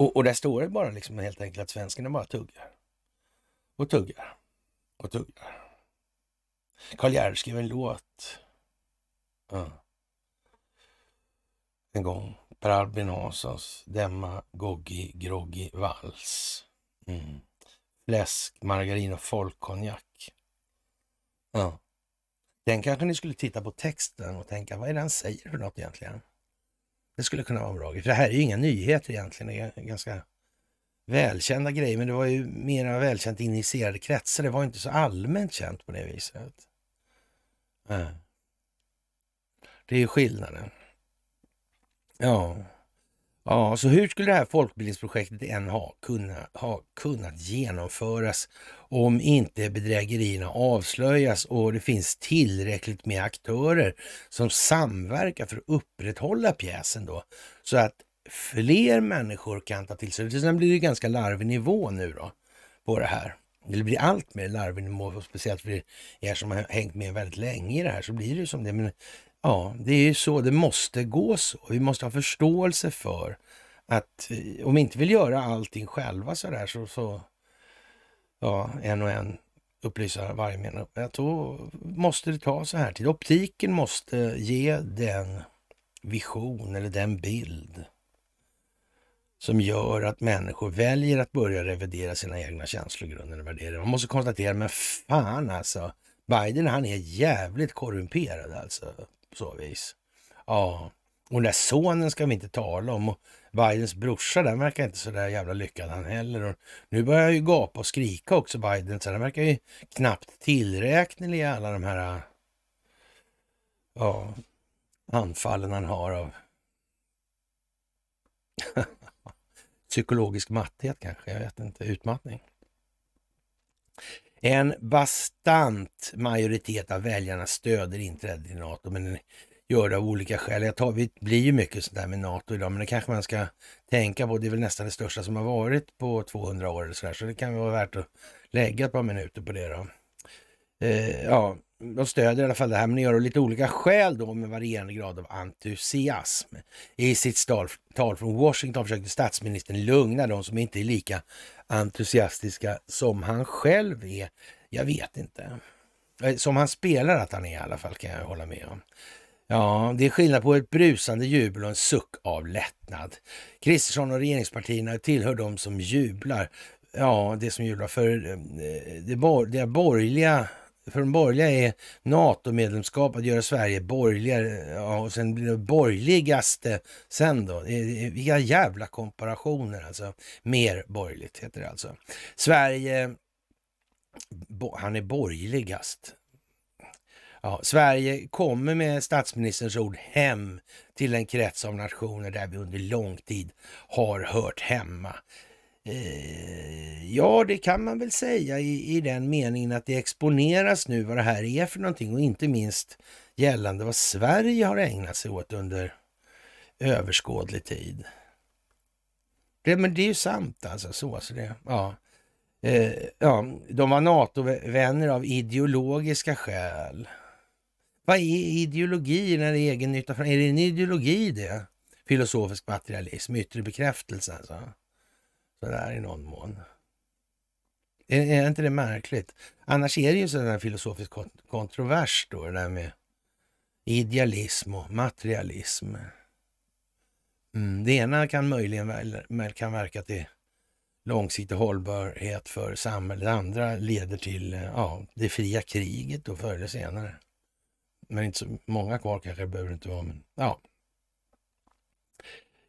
Och, och där står det bara liksom helt enkelt att svenskarna bara tuggar och tuggar och tuggar. Karl Gerhard skrev en låt. Ja. En gång. Per Albin Hanssons Demma Goggi Groggi Vals. Mm. Fläsk, margarin och folkkonjak. Ja. Den kanske ni skulle titta på texten och tänka, vad är det han säger för något egentligen? Det skulle kunna vara en bra grej. För det här är ju inga nyheter egentligen. Det är ganska välkända grejer, men det var ju mera välkänt initierade kretsar. Det var inte så allmänt känt på det viset. Eh. Det är skillnaden. Ja. Ja, så hur skulle det här folkbildningsprojektet än ha, kunna, ha kunnat genomföras om inte bedrägerierna avslöjas och det finns tillräckligt med aktörer som samverkar för att upprätthålla pjäsen då, så att fler människor kan ta till sig det. Sen blir det ganska larvig nivå nu då på det här. Det blir allt mer larvig nivå, speciellt för er som har hängt med väldigt länge i det här så blir det som det. Men Ja, det är ju så det måste gå så. Vi måste ha förståelse för att om vi inte vill göra allting själva så där så, så ja, en och en upplysa varje medlem. Då måste det ta så här tid. Optiken måste ge den vision eller den bild som gör att människor väljer att börja revidera sina egna känslogrunder och värderingar. Man måste konstatera, men fan alltså, Biden han är jävligt korrumperad alltså på så vis. Ja, och den där sonen ska vi inte tala om. Och Bidens brorsa, den verkar inte så där jävla lyckad han heller. Och nu börjar han ju gapa och skrika också, Biden. Så den verkar ju knappt tillräknelig i alla de här ja, anfallen han har av psykologisk matthet kanske, jag vet inte, utmattning. En bastant majoritet av väljarna stöder inträdet i NATO, men gör det av olika skäl. Jag tar, det blir ju mycket sånt där med NATO idag, men det kanske man ska tänka på. Det är väl nästan det största som har varit på 200 år eller sådär, så det kan vara värt att lägga ett par minuter på det då. Eh, ja, de stödjer i alla fall det här, men det gör det lite olika skäl då med varierande grad av entusiasm. I sitt tal från Washington försökte statsministern lugna de som inte är lika entusiastiska som han själv är. Jag vet inte. Eh, som han spelar att han är i alla fall kan jag hålla med om. Ja, det är skillnad på ett brusande jubel och en suck av lättnad. Kristersson och regeringspartierna tillhör de som jublar. Ja, det som jublar för eh, det, bor det borgerliga för de borgerliga är NATO-medlemskap att göra Sverige borgerligare ja, och sen blir det borgerligaste sen då. Vilka jävla komparationer alltså. Mer borgerligt heter det alltså. Sverige, bo, han är borgerligast. Ja, Sverige kommer med statsministerns ord hem till en krets av nationer där vi under lång tid har hört hemma. Eh, ja, det kan man väl säga i, i den meningen att det exponeras nu vad det här är för någonting och inte minst gällande vad Sverige har ägnat sig åt under överskådlig tid. Det, men det är ju sant alltså. Så, så det, ja. Eh, ja, de var NATO-vänner av ideologiska skäl. Vad är ideologi när det är egen nytta? Är det en ideologi det? Filosofisk materialism, yttre bekräftelse alltså. Sådär i någon mån. Är, är inte det märkligt? Annars är det ju sådär filosofisk kontrovers då, det där med idealism och materialism. Mm, det ena kan möjligen kan verka till långsiktig hållbarhet för samhället. Det andra leder till ja, det fria kriget då förr eller senare. Men inte så många kvar kanske behöver det inte vara. Men, ja.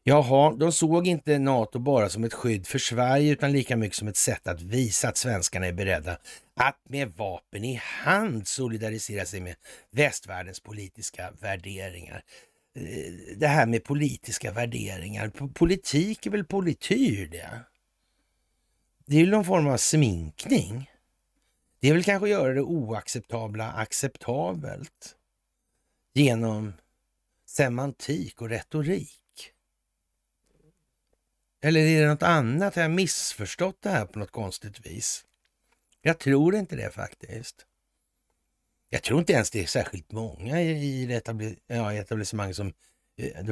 Jaha, de såg inte NATO bara som ett skydd för Sverige utan lika mycket som ett sätt att visa att svenskarna är beredda att med vapen i hand solidarisera sig med västvärldens politiska värderingar. Eh, det här med politiska värderingar, politik är väl polityr det? Det är ju någon form av sminkning. Det är väl kanske att göra det oacceptabla acceptabelt genom semantik och retorik. Eller är det något annat? Har jag missförstått det här på något konstigt vis? Jag tror inte det faktiskt. Jag tror inte ens det är särskilt många i, etablissemanget som... Eh, det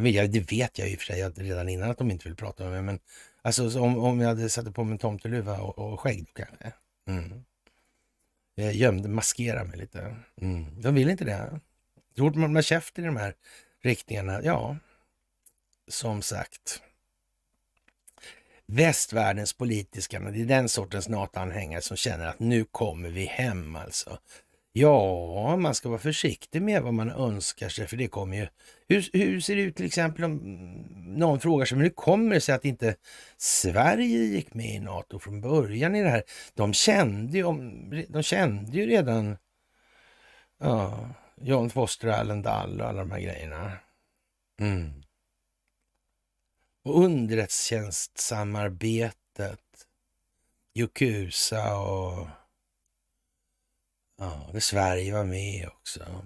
vet jag i och för sig redan innan att de inte vill prata med mig, men alltså om, om jag hade satt på mig en tomteluva och, och skägg då kanske. Mm. Jag gömde, maskerade mig lite. Mm. De vill inte det. Så fort man, man käften i de här riktningarna, ja, som sagt västvärldens politiska, men det är den sortens NATO-anhängare som känner att nu kommer vi hem alltså. Ja, man ska vara försiktig med vad man önskar sig, för det kommer ju... Hur, hur ser det ut till exempel om någon frågar sig, men hur kommer det sig att inte Sverige gick med i NATO från början i det här? De kände ju, de kände ju redan ja, John Foster, Allen Dall och alla de här grejerna. Mm och underrättelsetjänstsamarbetet, Yokusa och ja, där Sverige var med också.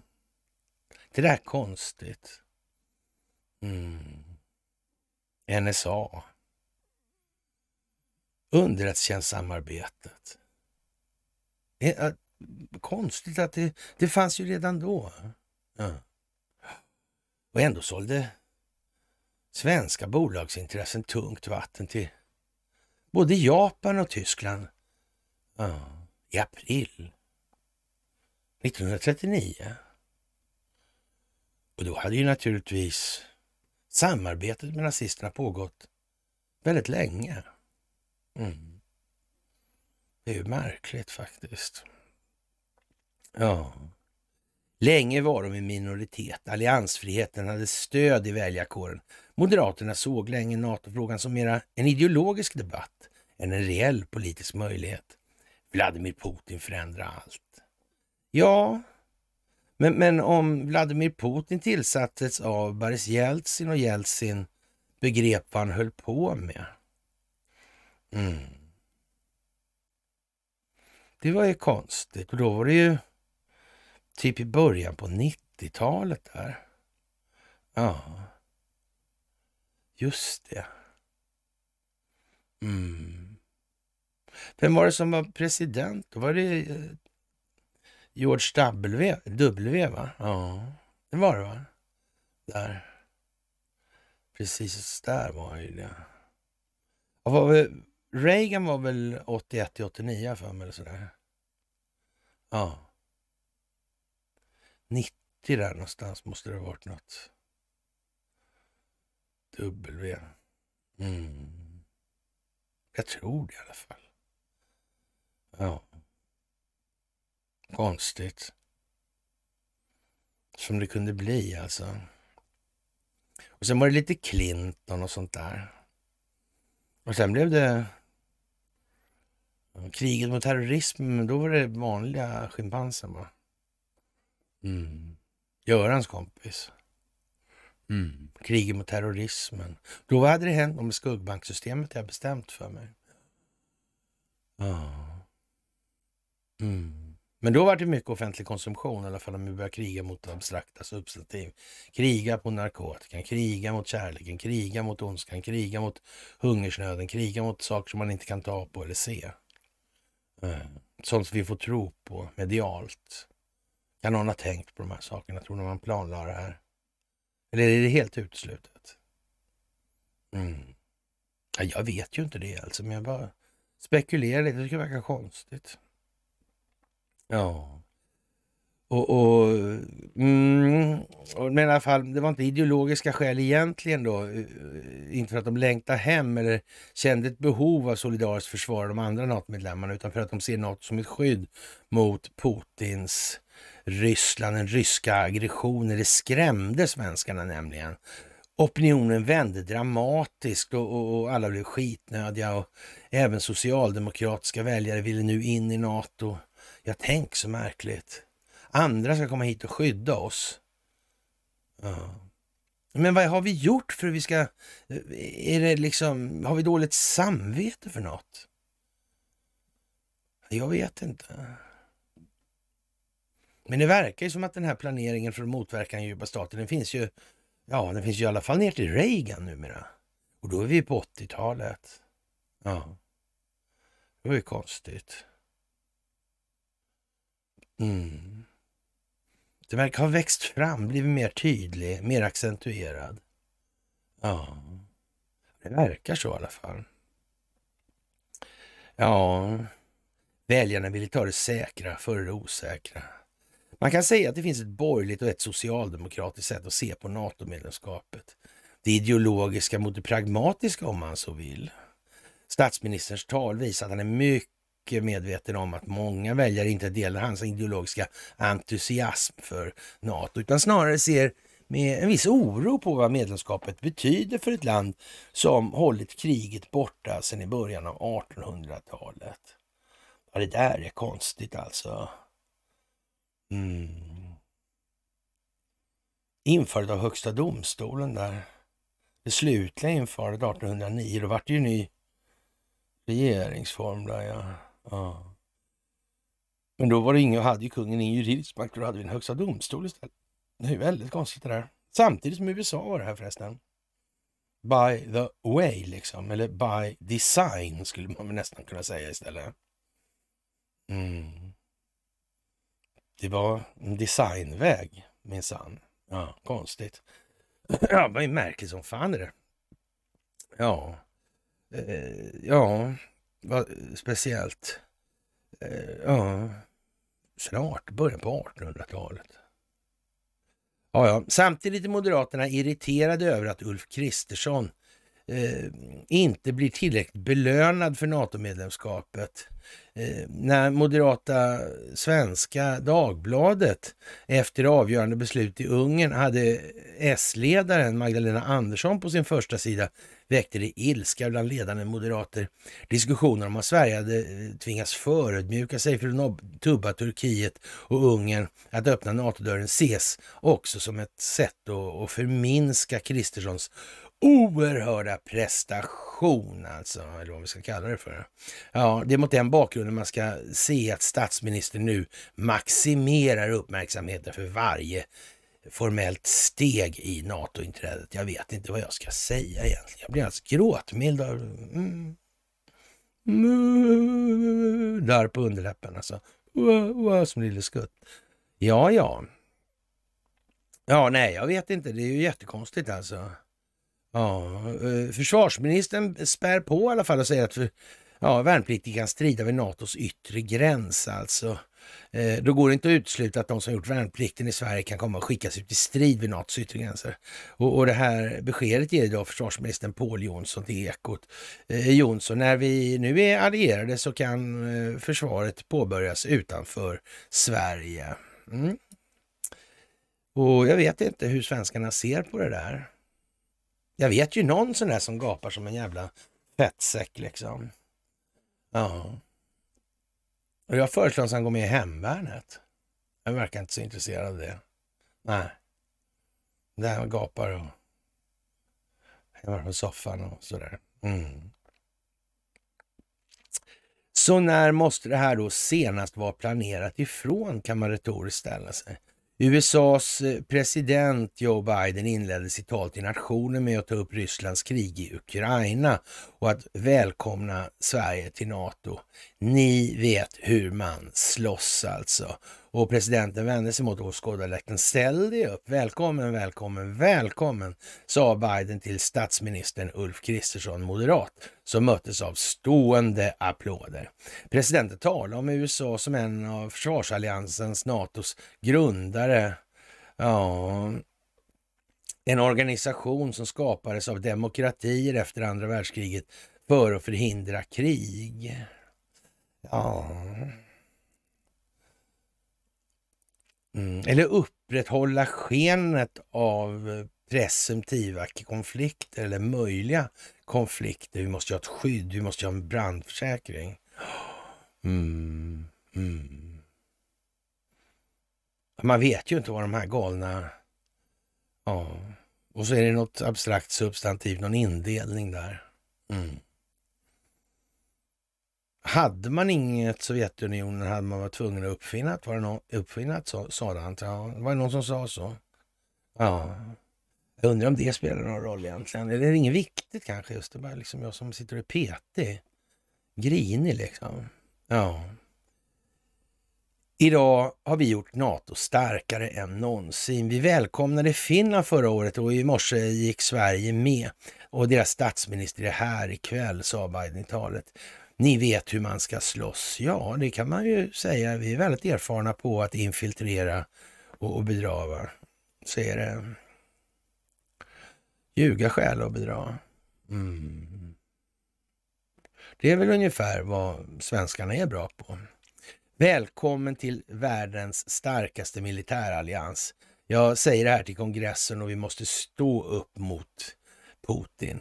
Det där är konstigt. Mm. NSA. Underrättelsetjänstsamarbetet. Eh, eh, konstigt att det, det fanns ju redan då. Ja. Och ändå sålde svenska bolagsintressen tungt vatten till både Japan och Tyskland ja, i april 1939. Och då hade ju naturligtvis samarbetet med nazisterna pågått väldigt länge. Mm. Det är ju märkligt faktiskt. Ja. Länge var de i minoritet. Alliansfriheten hade stöd i väljarkåren. Moderaterna såg länge NATO-frågan som mera en ideologisk debatt än en reell politisk möjlighet. Vladimir Putin förändrar allt. Ja, men, men om Vladimir Putin tillsattes av Boris Jeltsin och Jeltsin begrep vad han höll på med. Mm. Det var ju konstigt och då var det ju Typ i början på 90-talet där. Ja, just det. Mm. Vem var det som var president? Då var det eh, George W, w va? Ja, det var det va? Där. Precis där var ju det. Var väl, Reagan var väl 81 till 89 för mig eller sådär. Ja. 90 där någonstans måste det ha varit något. W. Mm. Jag tror det i alla fall. Ja. Konstigt. Som det kunde bli alltså. Och sen var det lite Clinton och sånt där. Och sen blev det kriget mot terrorism. Då var det vanliga schimpansen va? Mm. Görans kompis. Mm. Kriget mot terrorismen. Då hade det hänt med skuggbanksystemet jag bestämt för mig? Ah. Mm. Men då var det mycket offentlig konsumtion, i alla fall om vi börjar kriga mot abstrakta substantiv. Kriga på narkotikan, kriga mot kärleken, kriga mot ondskan, kriga mot hungersnöden, kriga mot saker som man inte kan ta på eller se. Mm. Sånt som vi får tro på medialt. Kan någon ha tänkt på de här sakerna, tror när man planlade det här? Eller är det helt uteslutet? Mm. Ja, jag vet ju inte det alltså, men jag bara spekulerar lite. Det skulle verka konstigt. Ja. Och, och, mm, och men i alla fall, det var inte ideologiska skäl egentligen då. Eh, eh, inte för att de längtar hem eller kände ett behov av solidariskt försvar av de andra NATO-medlemmarna, utan för att de ser Nato som ett skydd mot Putins Ryssland, den ryska aggressionen. Det skrämde svenskarna nämligen. Opinionen vände dramatiskt och, och, och alla blev skitnödiga. Och även socialdemokratiska väljare ville nu in i NATO. Jag tänk så märkligt. Andra ska komma hit och skydda oss. Ja. Men vad har vi gjort för att vi ska... Är det liksom, har vi dåligt samvete för något? Jag vet inte. Men det verkar ju som att den här planeringen för att motverka den djupa staten, den finns ju, ja, den finns ju i alla fall ner till Reagan numera. Och då är vi på 80-talet. Ja, det var ju konstigt. Mm. Det verkar ha växt fram, blivit mer tydlig, mer accentuerad. Ja, det verkar så i alla fall. Ja, väljarna ville ta det säkra före det osäkra. Man kan säga att det finns ett borgerligt och ett socialdemokratiskt sätt att se på NATO-medlemskapet. Det ideologiska mot det pragmatiska om man så vill. Statsministerns tal visar att han är mycket medveten om att många väljare inte delar hans ideologiska entusiasm för NATO utan snarare ser med en viss oro på vad medlemskapet betyder för ett land som hållit kriget borta sedan i början av 1800-talet. Ja, det där är konstigt alltså. Mm. Införandet av Högsta domstolen där. Det slutliga införandet 1809. Då vart det ju ny regeringsform där ja. ja. Men då var det ingen, hade ju kungen ingen juridisk makt, då hade vi en högsta domstol istället. Det är ju väldigt konstigt det där. Samtidigt som USA var det här förresten. By the way liksom, eller by design skulle man väl nästan kunna säga istället. Mm. Det var en designväg minsann. Ja, konstigt. Ja, var ju märkligt som fan är det. Ja, eh, ja, vad speciellt. Eh, ja, snart början på 1800-talet. Ja, ja. Samtidigt är Moderaterna irriterade över att Ulf Kristersson eh, inte blir tillräckligt belönad för NATO-medlemskapet. Eh, när moderata Svenska Dagbladet efter avgörande beslut i Ungern hade S-ledaren Magdalena Andersson på sin första sida väckte det ilska bland ledande moderater. Diskussioner om att Sverige hade eh, tvingats förödmjuka sig för att tubba Turkiet och Ungern att öppna NATO-dörren ses också som ett sätt att förminska Kristerssons oerhörda prestation alltså, eller vad vi ska kalla det för. Ja, det är mot den bakgrunden man ska se att statsministern nu maximerar uppmärksamheten för varje formellt steg i NATO-inträdet. Jag vet inte vad jag ska säga egentligen. Jag blir alltså gråtmild av... Mm. Där på underläppen alltså. som lille skutt. Ja, ja. Ja, nej, jag vet inte. Det är ju jättekonstigt alltså. Ja, eh, försvarsministern spär på i alla fall och säger att ja, värnpliktiga kan strida vid NATOs yttre gräns alltså. Eh, då går det inte att utesluta att de som gjort värnplikten i Sverige kan komma att skickas ut i strid vid NATOs yttre gränser. Och, och det här beskedet ger idag försvarsministern Pål Jonsson till Ekot. Eh, Jonsson, när vi nu är allierade så kan eh, försvaret påbörjas utanför Sverige. Mm. Och jag vet inte hur svenskarna ser på det där. Jag vet ju någon sån där som gapar som en jävla fettsäck liksom. Ja. Och jag föreslår att han går med i Hemvärnet. Jag verkar inte så intresserad av det. Nej. Där gapar och hemma från soffan och sådär. Mm. Så när måste det här då senast vara planerat ifrån kan man retoriskt ställa sig. USAs eh, president Joe Biden inledde sitt tal till nationen med att ta upp Rysslands krig i Ukraina och att välkomna Sverige till NATO. Ni vet hur man slåss alltså. Och presidenten vände sig mot åskådarläktaren. Ställ dig upp. Välkommen, välkommen, välkommen, sa Biden till statsministern Ulf Kristersson, moderat, som möttes av stående applåder. Presidenten talade om USA som en av försvarsalliansens, NATOs grundare. Ja, en organisation som skapades av demokratier efter andra världskriget för att förhindra krig. Ja. Mm. Eller upprätthålla skenet av presumtiva konflikter eller möjliga konflikter. Vi måste ha ett skydd, vi måste ha en brandförsäkring. Mm. Mm. Man vet ju inte vad de här galna... Ja. Och så är det något abstrakt substantiv, någon indelning där. Mm hade man inget Sovjetunionen hade man varit tvungen att uppfinna var det någon, uppfinnat så, sådant. Ja, var det någon som sa så? Ja. Jag undrar om det spelar någon roll egentligen. Eller är det inget viktigt kanske? Just det bara liksom jag som sitter och är petig. Grinig liksom. Ja. Idag har vi gjort NATO starkare än någonsin. Vi välkomnade Finland förra året och i morse gick Sverige med. Och deras statsminister är här ikväll, sa Biden i talet. Ni vet hur man ska slåss. Ja, det kan man ju säga. Vi är väldigt erfarna på att infiltrera och, och bidra. Va? Så är det. Ljuga, själ och bidra. Mm. Det är väl ungefär vad svenskarna är bra på. Välkommen till världens starkaste militärallians. Jag säger det här till kongressen och vi måste stå upp mot Putin.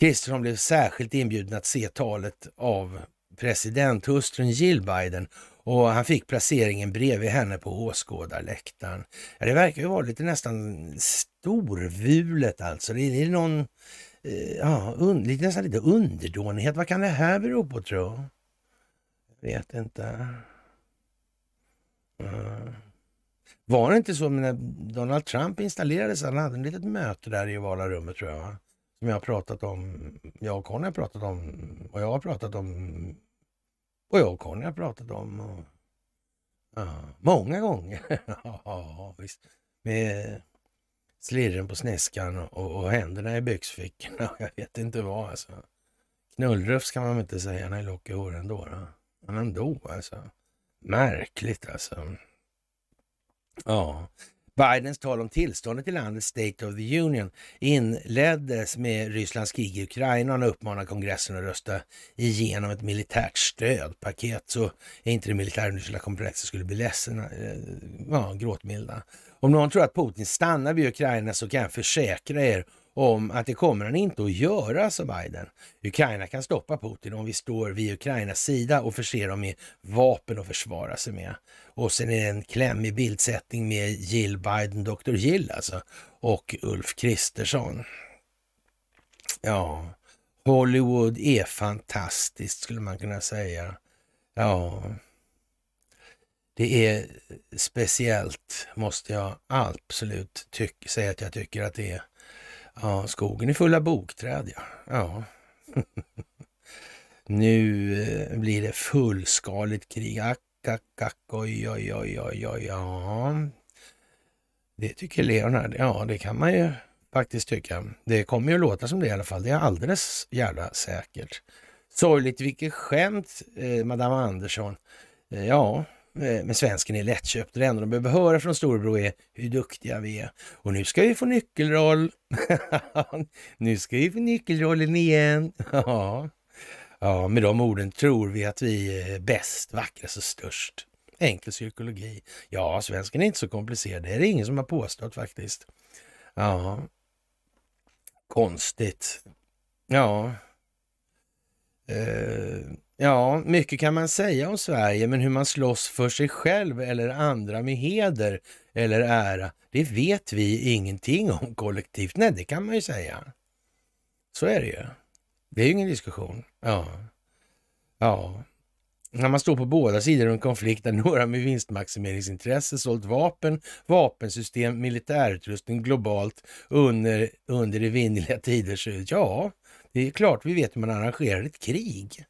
Kristersson blev särskilt inbjuden att se talet av presidenthustrun Jill Biden och han fick placeringen bredvid henne på åskådarläktaren. Ja, det verkar ju vara lite nästan storvulet alltså. Det är någon, eh, ja, un, lite, nästan lite underdånighet. Vad kan det här bero på tro? Jag vet inte. Mm. Var det inte så när Donald Trump installerades? Han hade ett litet möte där i valrummet tror jag som jag har pratat om, jag och Conny har pratat om och jag har pratat om och jag och Conny har pratat om. Och, ja, många gånger. ja, visst. Med slirren på sniskan och, och händerna i byxfickorna. Jag vet inte vad alltså. Knullrufs kan man inte säga, när lock i håret ändå. Då. Men ändå alltså. Märkligt alltså. Ja, Bidens tal om tillståndet i landet State of the Union inleddes med Rysslands krig i Ukraina och han uppmanade kongressen att rösta igenom ett militärt stödpaket så är inte det militärindustriella komplexet skulle bli ledsna, eh, ja, gråtmilda. Om någon tror att Putin stannar vid Ukraina så kan jag försäkra er om att det kommer han inte att göra, sa Biden. Ukraina kan stoppa Putin om vi står vid Ukrainas sida och förser dem med vapen att försvara sig med. Och sen är det en klämmig bildsättning med Jill Biden, Dr Jill alltså, och Ulf Kristersson. Ja, Hollywood är fantastiskt skulle man kunna säga. Ja, det är speciellt måste jag absolut säga att jag tycker att det är. Ja, skogen är full av bokträd, ja. ja. nu eh, blir det fullskaligt krig. Ack, ack, ack, oj, oj, oj, oj, oj, ja. Det tycker Leonard. Ja, det kan man ju faktiskt tycka. Det kommer ju att låta som det i alla fall. Det är alldeles jävla säkert. Sorgligt vilket skämt, eh, madame Andersson. Eh, ja, Eh, men svensken är lättköpt. Det enda de behöver höra från storebror är hur duktiga vi är. Och nu ska vi få nyckelroll. nu ska vi få nyckelrollen igen. ja. ja, med de orden tror vi att vi är bäst, vackrast och störst. Enkel psykologi. Ja, svensken är inte så komplicerad. Det är det ingen som har påstått faktiskt. Ja, konstigt. Ja. Eh, Ja, mycket kan man säga om Sverige, men hur man slåss för sig själv eller andra med heder eller ära, det vet vi ingenting om kollektivt. Nej, det kan man ju säga. Så är det ju. Det är ju ingen diskussion. Ja. Ja. När man står på båda sidor i en konflikt där några med vinstmaximeringsintresse sålt vapen, vapensystem, militärutrustning globalt under, under evinnerliga tiders... Ja, det är klart vi vet hur man arrangerar ett krig.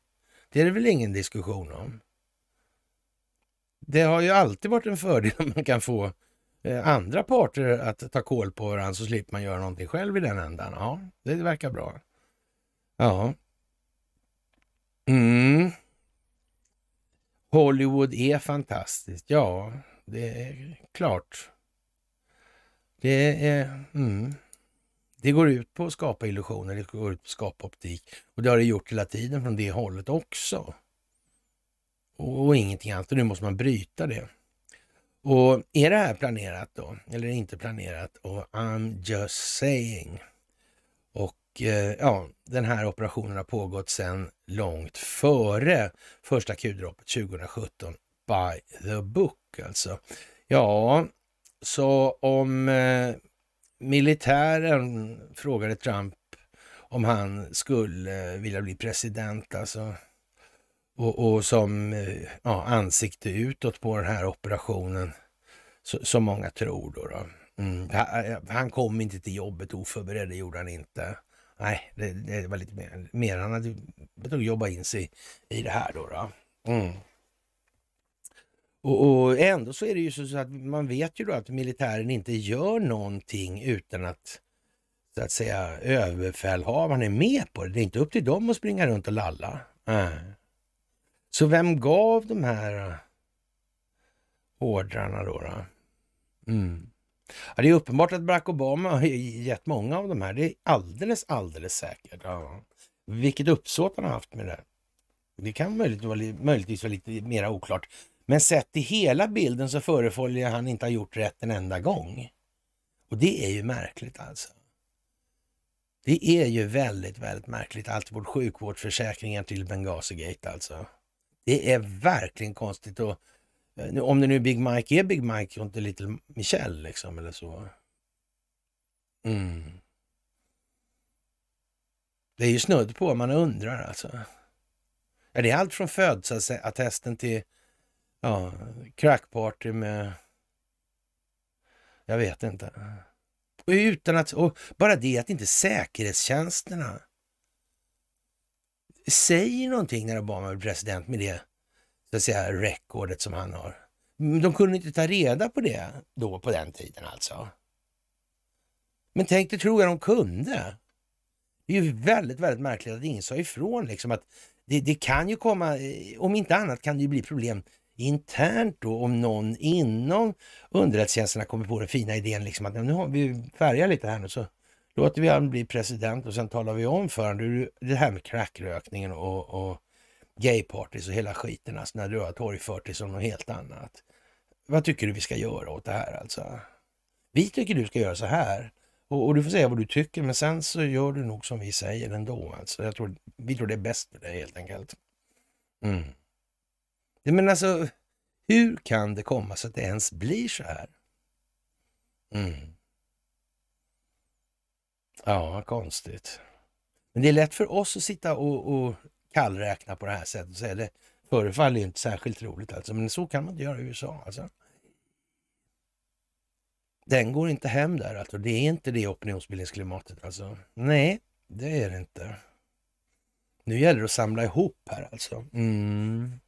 Det är det väl ingen diskussion om. Det har ju alltid varit en fördel om man kan få eh, andra parter att ta koll på varandra så slipper man göra någonting själv i den ändan. Ja, det verkar bra. Ja. Mm. Hollywood är fantastiskt. Ja, det är klart. Det är... Mm. Det går ut på att skapa illusioner, det går ut på att skapa optik och det har det gjort hela tiden från det hållet också. Och, och ingenting annat och nu måste man bryta det. Och är det här planerat då? Eller inte planerat? Och I'm just saying. Och eh, ja, den här operationen har pågått sedan långt före första Q-droppet 2017. By the book alltså. Ja, så om eh, militären frågade Trump om han skulle eh, vilja bli president alltså. Och, och som eh, ja, ansikte utåt på den här operationen, som många tror då. då. Mm. Eh, han kom inte till jobbet oförberedd, det gjorde han inte. Nej, det, det var lite mer, mer han hade jobba in sig i det här då. då. Mm. Och, och, ändå så är det ju så, att man vet ju då att militären inte gör någonting utan att så att säga överbefälhavaren är med på det. Det är inte upp till dem att springa runt och lalla. Äh. Så vem gav de här eh, ordrarna då? då? Mm. Ja, det är uppenbart att Barack Obama har gett många av de här. Det är alldeles, alldeles säkert. Ja. Vilket uppsåt han har haft med det. Det kan möjligt, möjligtvis vara lite mer oklart. Men sett i hela bilden så förefaller han inte ha gjort rätt en enda gång. Och det är ju märkligt alltså. Det är ju väldigt, väldigt märkligt. Allt vårt sjukvårdsförsäkringar till Benghazi-gate alltså. Det är verkligen konstigt. Och, eh, om det nu är Big Mike är Big Mike och inte Little Michelle liksom eller så. Mm. Det är ju snudd på, man undrar alltså. Ja, det är allt från födelseattesten till Ja, crackparty med... Jag vet inte. Och utan att... Och bara det att inte säkerhetstjänsterna säger någonting när Obama blir president med det så att säga, rekordet som han har. De kunde inte ta reda på det då på den tiden alltså. Men tänk det tror jag de kunde. Det är ju väldigt, väldigt märkligt att ingen sa ifrån liksom att det, det kan ju komma, eh, om inte annat kan det ju bli problem internt då om någon inom underrättelsetjänsterna kommer på den fina idén liksom att nu har vi färgat lite här nu så låter vi han bli president och sen talar vi om för honom det här med crackrökningen och, och gaypartys och hela skiten alltså när du har torgfört dig som något helt annat. Vad tycker du vi ska göra åt det här alltså? Vi tycker du ska göra så här. Och, och, du får säga vad du tycker, men sen så gör du nog som vi säger ändå. Alltså, jag tror, vi tror det är bäst för dig helt enkelt. Mm. Men alltså, hur kan det komma så att det ens blir så här? Mm. Ja, konstigt. Men det är lätt för oss att sitta och, och kallräkna på det här sättet och säga det förefaller ju inte särskilt roligt alltså, men så kan man inte göra i USA alltså. Den går inte hem där alltså. Det är inte det opinionsbildningsklimatet alltså. Nej, det är det inte. Nu gäller det att samla ihop här alltså. Mm.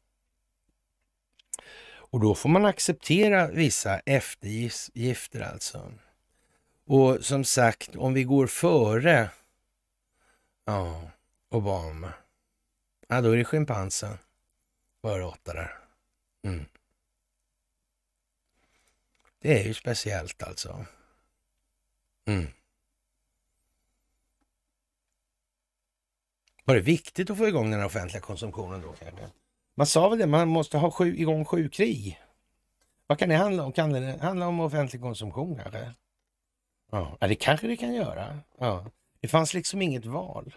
Och då får man acceptera vissa eftergifter alltså. Och som sagt, om vi går före ja, Obama, ja, då är det schimpansen före åtta där. Mm. Det är ju speciellt alltså. Mm. Var det viktigt att få igång den offentliga konsumtionen då kanske? Man sa väl det, man måste ha sju, igång sju krig. Vad kan det handla om? Kan det handla om offentlig konsumtion kanske? Ja, det kanske det kan göra. Ja. Det fanns liksom inget val.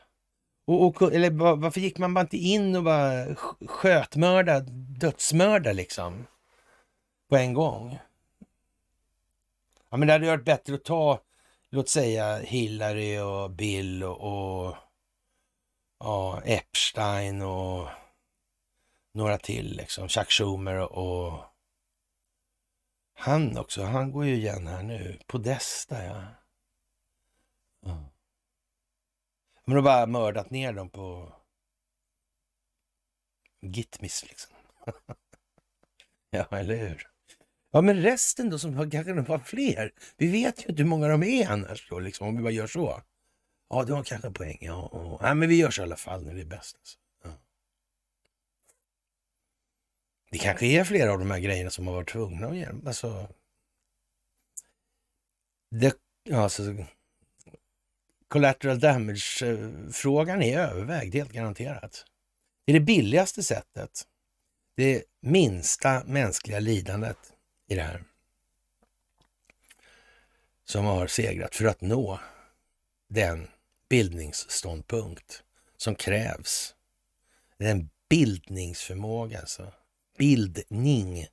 Och, och, eller varför gick man bara inte in och bara skötmörda, dödsmörda liksom? På en gång. Ja, men det hade varit bättre att ta, låt säga Hillary och Bill och, och ja, Epstein och några till liksom. Chuck Schumer och han också. Han går ju igen här nu. Podesta, ja. Mm. Men de bara mördat ner dem på Gitmis liksom. ja, eller hur? Ja, men resten då som kanske de var fler. Vi vet ju inte hur många de är annars då, liksom, om vi bara gör så. Ja, det var kanske en poäng. Ja, ja. Nej, men vi gör så i alla fall när det är bäst. Alltså. Det kanske är flera av de här grejerna som har varit tvungna att hjälpa. Alltså, det, alltså, collateral damage-frågan eh, är övervägd, helt garanterat. Det är det billigaste sättet. Det minsta mänskliga lidandet i det här som har segrat för att nå den bildningsståndpunkt som krävs. Den bildningsförmåga alltså bildning.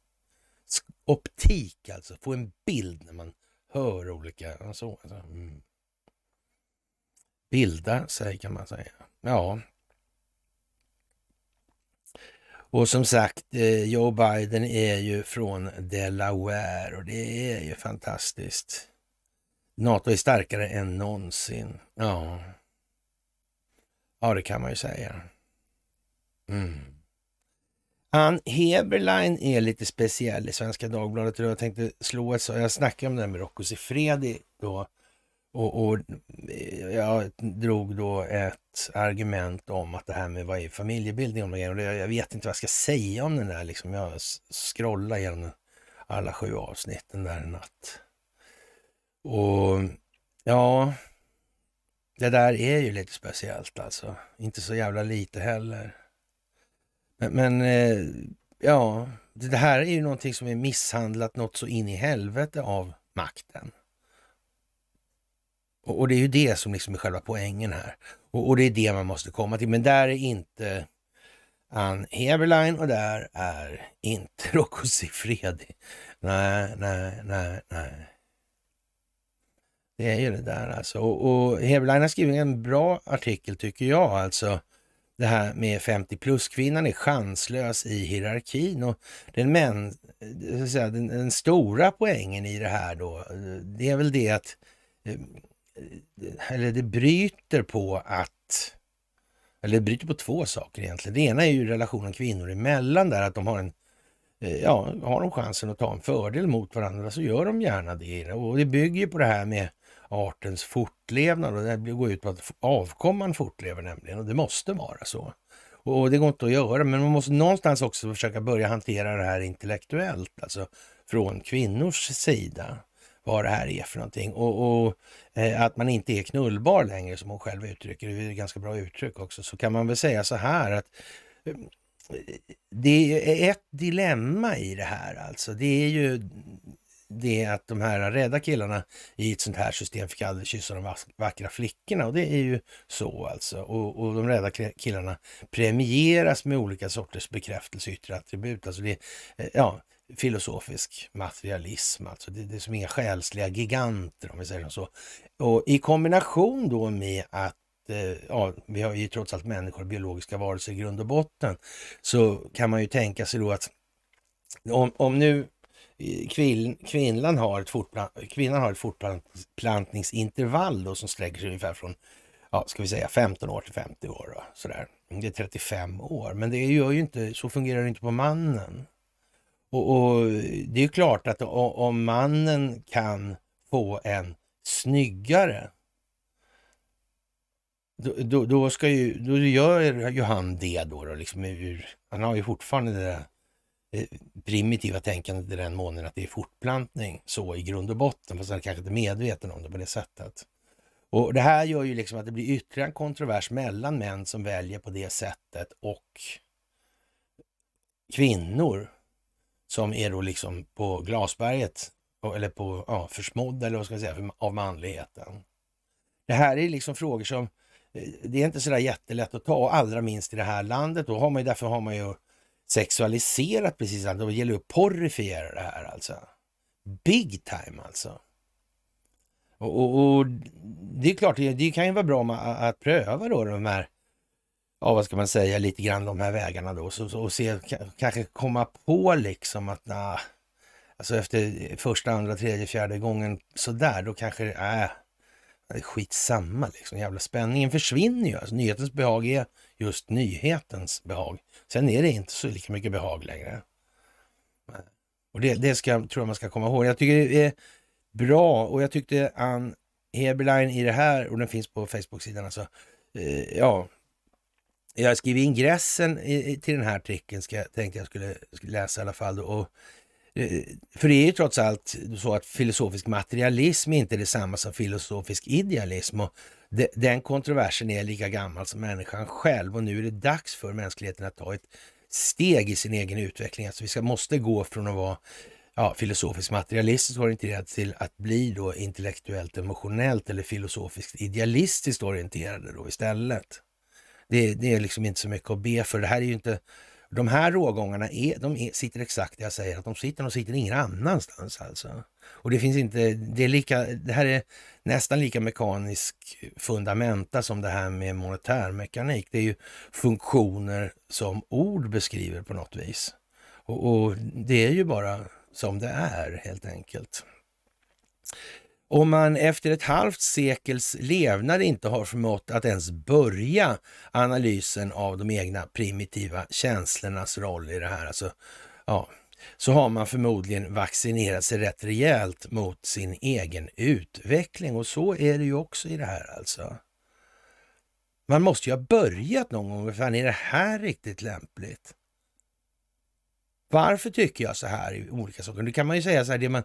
Optik alltså, få en bild när man hör olika... Alltså, alltså, mm. Bilda sig kan man säga. Ja. Och som sagt, eh, Joe Biden är ju från Delaware och det är ju fantastiskt. NATO är starkare än någonsin. Ja, ja det kan man ju säga. Mm. Han Heberlein är lite speciell i Svenska Dagbladet jag tänkte slå ett så Jag snackade om det här med Rocco Siffredi då. Och, och, eh, jag drog då ett argument om att det här med vad är familjebildning om det jag, vet inte vad jag ska säga om den där liksom. Jag scrollade igenom alla sju avsnitten där en natt. Och ja, det där är ju lite speciellt alltså. Inte så jävla lite heller. Men, men eh, ja, det här är ju någonting som är misshandlat något så in i helvete av makten. Och, och det är ju det som liksom är själva poängen här. Och, och, det är det man måste komma till. Men där är inte Ann Heberlein och där är inte Rocco Siffredi. Nej, nej, nej, nej. Det är ju det där alltså. Och, och Heberlein har skrivit en bra artikel tycker jag alltså det här med 50 plus-kvinnan är chanslös i hierarkin och den, män, eh, säga, den, den, stora poängen i det här då, eh, det är väl det att, eh, eller det bryter på att, eller det bryter på två saker egentligen. Det ena är ju relationen kvinnor emellan där, att de har en Ja, har de chansen att ta en fördel mot varandra så gör de gärna det. Och det bygger på det här med artens fortlevnad och det går ut på att avkomman fortlever nämligen och det måste vara så. Och det går inte att göra, men man måste någonstans också försöka börja hantera det här intellektuellt, alltså från kvinnors sida, vad det här är för någonting. Och, och eh, att man inte är knullbar längre, som hon själv uttrycker, det är ett ganska bra uttryck också, så kan man väl säga så här att eh, det är ett dilemma i det här alltså. Det är ju det är att de här rädda killarna i ett sånt här system fick aldrig kyssa de vackra flickorna och det är ju så alltså. Och, och de rädda killarna premieras med olika sorters bekräftelse, yttre attribut. Alltså det, eh, ja, filosofisk materialism, alltså det, det är som inga själsliga giganter om vi säger så. Och i kombination då med att eh, ja, vi har ju trots allt människor, biologiska varelser i grund och botten, så kan man ju tänka sig då att om, om nu kvinnan, har ett fortplan, kvinnan har ett fortplantningsintervall då, som sträcker sig ungefär från ja, ska vi säga 15 år till 50 år. Då, sådär. Det är 35 år, men det gör ju inte, så fungerar det inte på mannen. Och, och det är klart att om mannen kan få en snyggare då, då, då, ska ju, då gör ju han det då, då liksom ur, han har ju fortfarande det där Eh, primitiva tänkandet i den månen att det är fortplantning så i grund och botten, fast han kanske inte är medveten om det på det sättet. Och Det här gör ju liksom att det blir ytterligare en kontrovers mellan män som väljer på det sättet och kvinnor som är då liksom på glasberget eller på ja, försmådda eller vad ska jag säga, av manligheten. Det här är liksom frågor som eh, det är inte sådär jättelätt att ta, allra minst i det här landet. Då har man ju, därför har man ju sexualiserat precis allt. Det gäller att porrifiera det här alltså. Big time alltså. Och, och, och det är klart, det, det, kan ju vara bra att, att pröva då de här, ja vad ska man säga, lite grann de här vägarna då så, så, och se, kanske komma på liksom att nah, alltså efter första, andra, tredje, fjärde gången sådär, då kanske det är skitsamma liksom. Jävla spänningen försvinner ju. Alltså, nyhetens behag är just nyhetens behag. Sen är det inte så lika mycket behag längre. Och det, det ska, tror jag man ska komma ihåg. Jag tycker det är bra och jag tyckte Ann Heberlein i det här, och den finns på Facebook-sidan alltså, eh, ja, jag skrev ingressen i, till den här artikeln, ska, tänkte jag skulle, skulle läsa i alla fall. och, eh, för det är ju trots allt så att filosofisk materialism inte är detsamma som filosofisk idealism. Och den kontroversen är lika gammal som människan själv och nu är det dags för mänskligheten att ta ett steg i sin egen utveckling. Alltså vi ska, måste gå från att vara ja, filosofiskt materialistiskt orienterad till att bli då intellektuellt emotionellt eller filosofiskt idealistiskt orienterade då istället. Det, det är liksom inte så mycket att be för. Det här är ju inte de här rågångarna är, de är, sitter exakt där jag säger att de sitter. De sitter ingen annanstans alltså. Och det finns inte, det, är lika, det här är nästan lika mekanisk fundamenta som det här med monetärmekanik. Det är ju funktioner som ord beskriver på något vis. Och, och det är ju bara som det är helt enkelt om man efter ett halvt sekels levnad inte har förmått att ens börja analysen av de egna primitiva känslornas roll i det här, alltså, ja, så har man förmodligen vaccinerat sig rätt rejält mot sin egen utveckling. Och så är det ju också i det här alltså. Man måste ju ha börjat någon gång. Fan, är det här riktigt lämpligt? Varför tycker jag så här i olika saker? Nu kan man ju säga så här, det man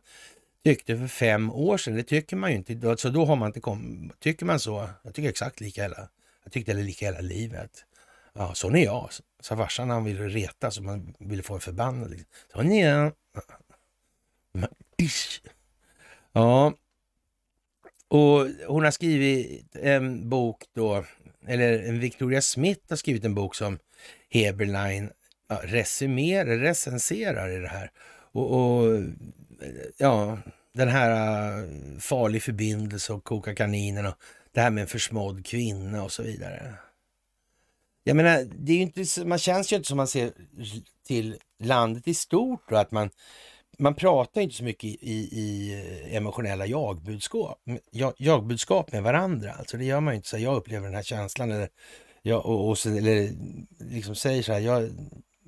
tyckte för fem år sedan. Det tycker man ju inte. Så alltså då har man inte kommit. Tycker man så? Jag tycker exakt lika hela. Jag tyckte det lika hela livet. Ja, sån är jag, sa farsan när han ville reta så man ville få en förbannad. Liksom. Sån är jag. Men, isch. Ja, och hon har skrivit en bok då, eller Victoria Smith har skrivit en bok som Heberlein ja, resumerar, recenserar i det här. Och, och ja, den här eh, farlig förbindelse och koka kaninen och det här med en försmådd kvinna och så vidare. Jag menar, det är inte, man känns ju inte som man ser till landet i stort och att man, man pratar inte så mycket i, i eh, emotionella jagbudskap, jagbudskap med varandra. Alltså det gör man ju inte så jag upplever den här känslan eller, jag, och, och sen, eller liksom säger så här, jag,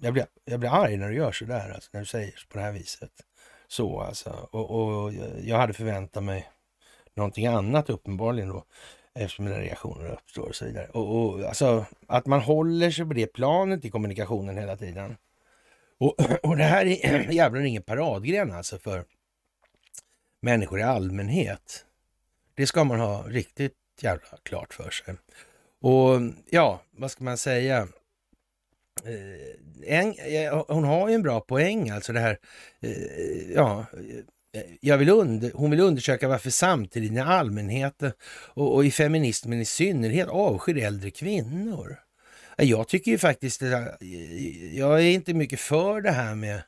jag, blir, jag blir arg när du gör så där, alltså, när du säger på det här viset. Så alltså. Och, och, jag hade förväntat mig någonting annat uppenbarligen då eftersom mina reaktioner uppstår och så vidare. Och, och, alltså, att man håller sig på det planet i kommunikationen hela tiden. Och, och det här är jävlar ingen paradgren alltså för människor i allmänhet. Det ska man ha riktigt jävla klart för sig. Och ja, vad ska man säga? Eh, en, hon har ju en bra poäng alltså det här, eh, ja, eh, jag vill under, hon vill undersöka varför samtidigt i allmänheten och, och, i feminismen i synnerhet avskyr äldre kvinnor. Jag tycker ju faktiskt, jag är inte mycket för det här med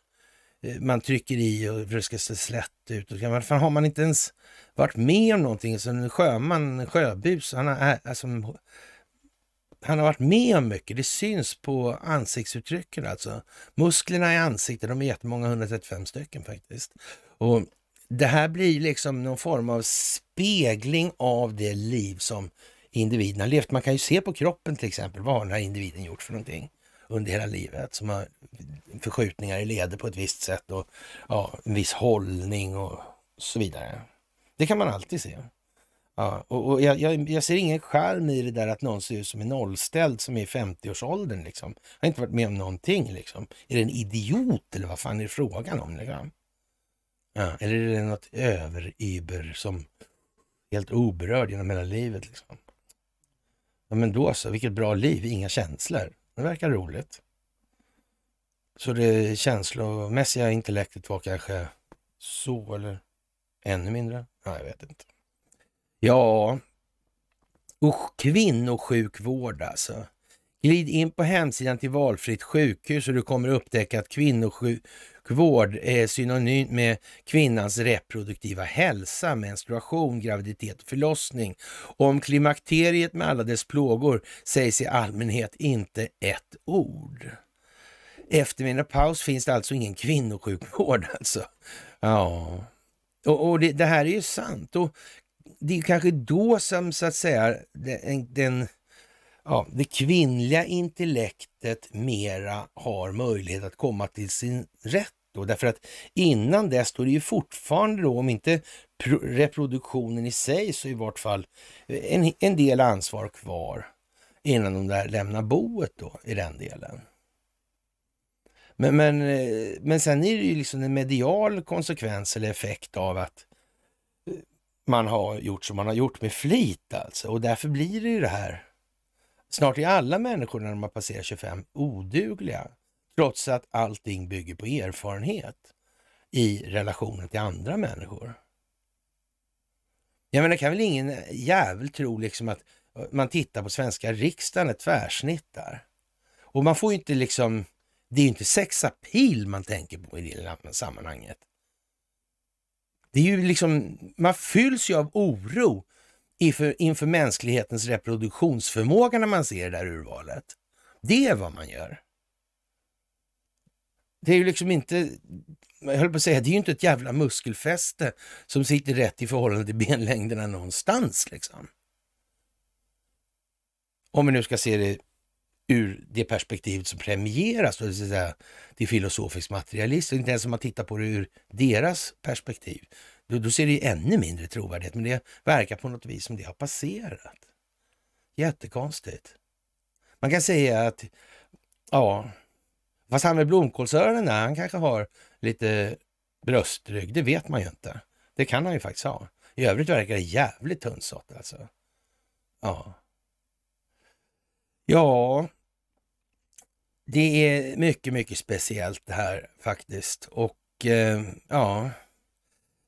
man trycker i och det ska se slätt ut. Varför har man inte ens varit med om någonting? Så alltså, en sjöman, en sjöbus, han är, alltså, han har varit med om mycket. Det syns på ansiktsuttrycken alltså. Musklerna i ansiktet, de är jättemånga, 135 stycken faktiskt. Och det här blir liksom någon form av spegling av det liv som individen har levt. Man kan ju se på kroppen till exempel, vad har den här individen gjort för någonting under hela livet? Som har förskjutningar i leder på ett visst sätt och ja, en viss hållning och så vidare. Det kan man alltid se. Ja, och, och jag, jag, jag, ser ingen skärm i det där att någon ser ut som en nollställd som är i 50-årsåldern. Liksom. Jag har inte varit med om någonting. Liksom. Är det en idiot eller vad fan är det frågan om? Liksom? Ja, eller är det något överyber som helt oberörd genom hela livet? Liksom? Ja, men då så, vilket bra liv, inga känslor. Det verkar roligt. Så det känslomässiga intellektet var kanske så eller ännu mindre? Nej, jag vet inte. Ja, och kvinnosjukvård alltså. Glid in på hemsidan till valfritt sjukhus och du kommer upptäcka att kvinnosjukvård är synonymt med kvinnans reproduktiva hälsa, menstruation, graviditet och förlossning. Om klimakteriet med alla dess plågor sägs i allmänhet inte ett ord. Efter min paus finns det alltså ingen kvinnosjukvård alltså. Ja, och, och det, det, här är ju sant. Och det är kanske då som så att säga den, den ja, det kvinnliga intellektet mera har möjlighet att komma till sin rätt. Då, därför att innan dess, då är det ju fortfarande då, om inte reproduktionen i sig, så i vart fall eh, en, en del ansvar kvar innan de där lämnar boet då, i den delen. Men, men, eh, men sen är det ju liksom en medial konsekvens eller effekt av att man har gjort som man har gjort med flit alltså. Och därför blir det ju det här. Snart är alla människor när de har passerat 25 odugliga, trots att allting bygger på erfarenhet i relationen till andra människor. Jag menar, kan väl ingen jävel tro liksom att man tittar på svenska riksdagen, ett tvärsnitt där. Och man får ju inte liksom, det är ju inte sex appeal man tänker på i det sammanhanget. Det är ju liksom, man fylls ju av oro inför, inför mänsklighetens reproduktionsförmåga när man ser det där urvalet. Det är vad man gör. Det är ju liksom inte, jag höll på att säga, det är ju inte ett jävla muskelfäste som sitter rätt i förhållande till benlängderna någonstans liksom. Om vi nu ska se det ur det perspektivet som premieras, det vill säga till filosofisk materialist. inte ens om man tittar på det ur deras perspektiv, då, då ser det ju ännu mindre trovärdighet. Men det verkar på något vis som det har passerat. Jättekonstigt. Man kan säga att, ja, fast han med blomkålsöronen, han kanske har lite bröstrygg, det vet man ju inte. Det kan han ju faktiskt ha. I övrigt verkar det jävligt tunnsått alltså. Ja. Ja, det är mycket, mycket speciellt det här faktiskt. Och eh, ja,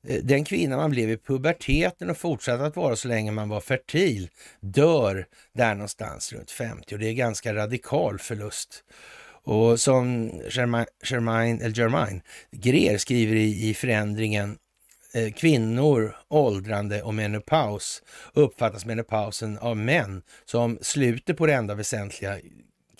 eh, den kvinna man blev i puberteten och fortsatte att vara så länge man var fertil dör där någonstans runt 50 och det är ganska radikal förlust. Och som Germain, Germain, eller Germain Greer skriver i, i förändringen Eh, kvinnor, åldrande och menopaus uppfattas menopausen av män som slutet på det enda väsentliga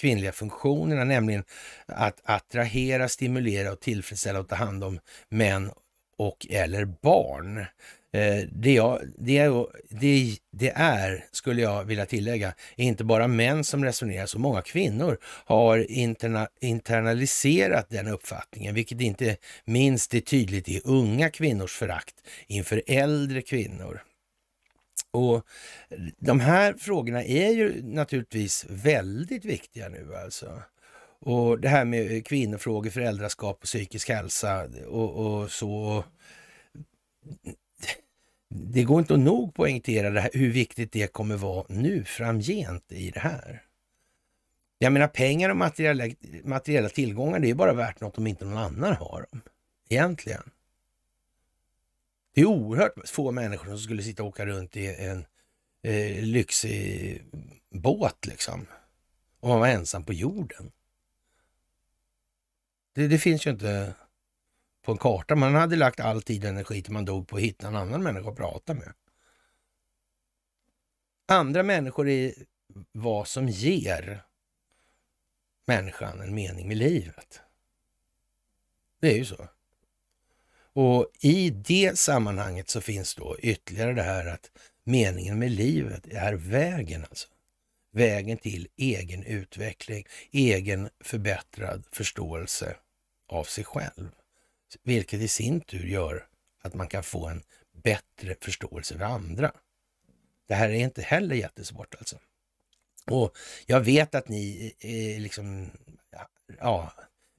kvinnliga funktionerna, nämligen att attrahera, stimulera och tillfredsställa och ta hand om män och eller barn. Eh, det, jag, det, är, det, det, är, skulle jag vilja tillägga, inte bara män som resonerar så. Många kvinnor har interna, internaliserat den uppfattningen, vilket inte minst är tydligt i unga kvinnors förakt inför äldre kvinnor. Och De här frågorna är ju naturligtvis väldigt viktiga nu alltså. Och det här med kvinnofrågor, föräldraskap och psykisk hälsa och, och så det går inte att nog poängtera det här, hur viktigt det kommer vara nu framgent i det här. Jag menar pengar och materiella, materiella tillgångar, det är bara värt något om inte någon annan har dem. Egentligen. Det är oerhört få människor som skulle sitta och åka runt i en eh, lyxig båt liksom. Om man var ensam på jorden. Det, det finns ju inte på en karta. Man hade lagt all tid och energi till man dog på att hitta en annan människa att prata med. Andra människor är vad som ger människan en mening med livet. Det är ju så. Och i det sammanhanget så finns då ytterligare det här att meningen med livet är vägen alltså. Vägen till egen utveckling, egen förbättrad förståelse av sig själv vilket i sin tur gör att man kan få en bättre förståelse för andra. Det här är inte heller jättesvårt alltså. Och jag vet att ni är liksom, ja,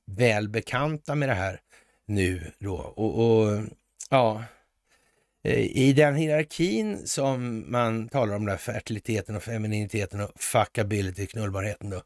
väl bekanta med det här nu då. Och, och ja, i den hierarkin som man talar om, där fertiliteten och femininiteten och fuckability, knullbarheten då,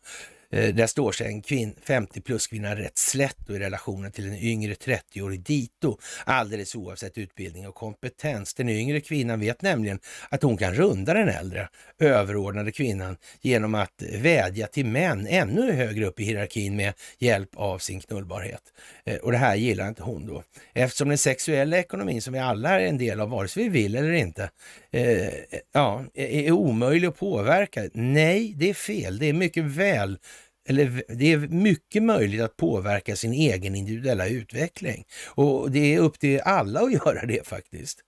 där eh, står sig en 50 plus kvinna rätt slätt i relationen till en yngre 30-årig dito, alldeles oavsett utbildning och kompetens. Den yngre kvinnan vet nämligen att hon kan runda den äldre, överordnade kvinnan genom att vädja till män ännu högre upp i hierarkin med hjälp av sin knullbarhet. Eh, och det här gillar inte hon då. Eftersom den sexuella ekonomin som vi alla är en del av, vare sig vi vill eller inte, eh, ja, är omöjlig att påverka. Nej, det är fel. Det är mycket väl eller det är mycket möjligt att påverka sin egen individuella utveckling. Och det är upp till alla att göra det faktiskt.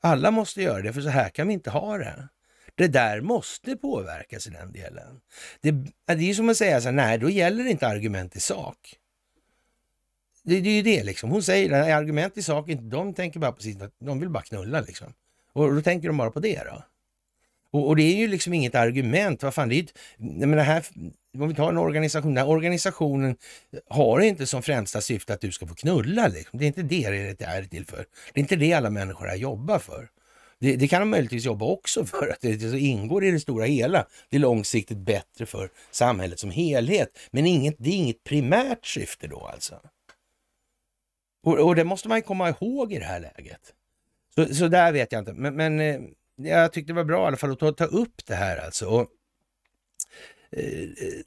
Alla måste göra det, för så här kan vi inte ha det. Det där måste påverkas i den delen. Det, det är som att säga så här, nej då gäller inte argument i sak. Det, det är ju det liksom. Hon säger att argument i sak, de tänker bara på sitt, de vill bara knulla liksom. Och då tänker de bara på det då. Och, och det är ju liksom inget argument, vad fan, det är ju, jag menar här, om vi tar en organisation, den organisationen har inte som främsta syfte att du ska få knulla. Liksom. Det är inte det det är till för. Det är inte det alla människor här jobbar för. Det, det kan de möjligtvis jobba också för, att det, ingår i det stora hela. Det är långsiktigt bättre för samhället som helhet, men inget, det är inget primärt syfte då alltså. Och, och det måste man ju komma ihåg i det här läget. Så, så där vet jag inte, men, men eh, jag tyckte det var bra i alla fall att ta, ta upp det här alltså. Och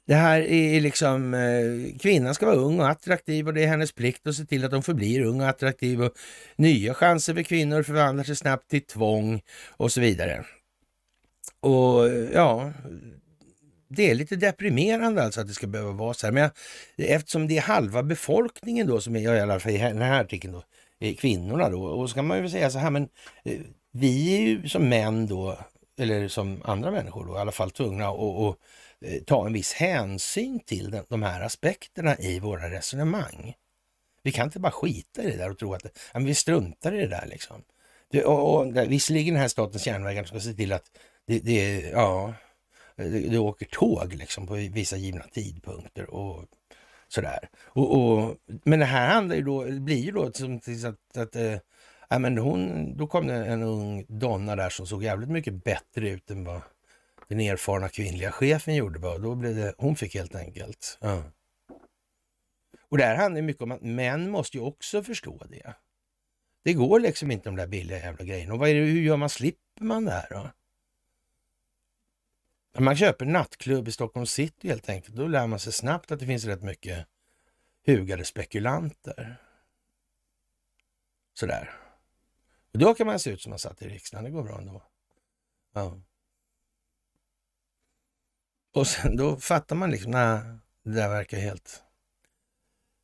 det här är liksom, eh, kvinnan ska vara ung och attraktiv och det är hennes plikt att se till att de förblir ung och attraktiv och nya chanser för kvinnor förvandlar sig snabbt till tvång och så vidare. Och ja, det är lite deprimerande alltså att det ska behöva vara så här. Men eftersom det är halva befolkningen då som är, i alla fall i den här artikeln då, kvinnorna då. Och så kan man ju säga så här, men eh, vi är ju som män då, eller som andra människor då, i alla fall tvungna och, och Eh, ta en viss hänsyn till den, de här aspekterna i våra resonemang. Vi kan inte bara skita i det där och tro att ja, vi struntar i det där. liksom. Det, och, och, visserligen den här Statens järnvägar som ska se till att det, det ja, det, det, åker tåg liksom på vissa givna tidpunkter och sådär. Och, och, men det här handlar ju då, blir ju då som tills att, att äh, men hon, då kom det en ung donna där som såg jävligt mycket bättre ut än vad den erfarna kvinnliga chefen gjorde. Bara. Då blev det, hon fick helt enkelt. Ja. Och det här handlar mycket om att män måste ju också förstå det. Det går liksom inte de där billiga jävla grejerna. Och vad är det, hur gör man? Slipper man det här då? Man köper nattklubb i Stockholm city helt enkelt. Då lär man sig snabbt att det finns rätt mycket hugade spekulanter. Sådär. Och då kan man se ut som man satt i riksdagen. Det går bra ändå. Ja. Och sen då fattar man liksom, nej, det där verkar helt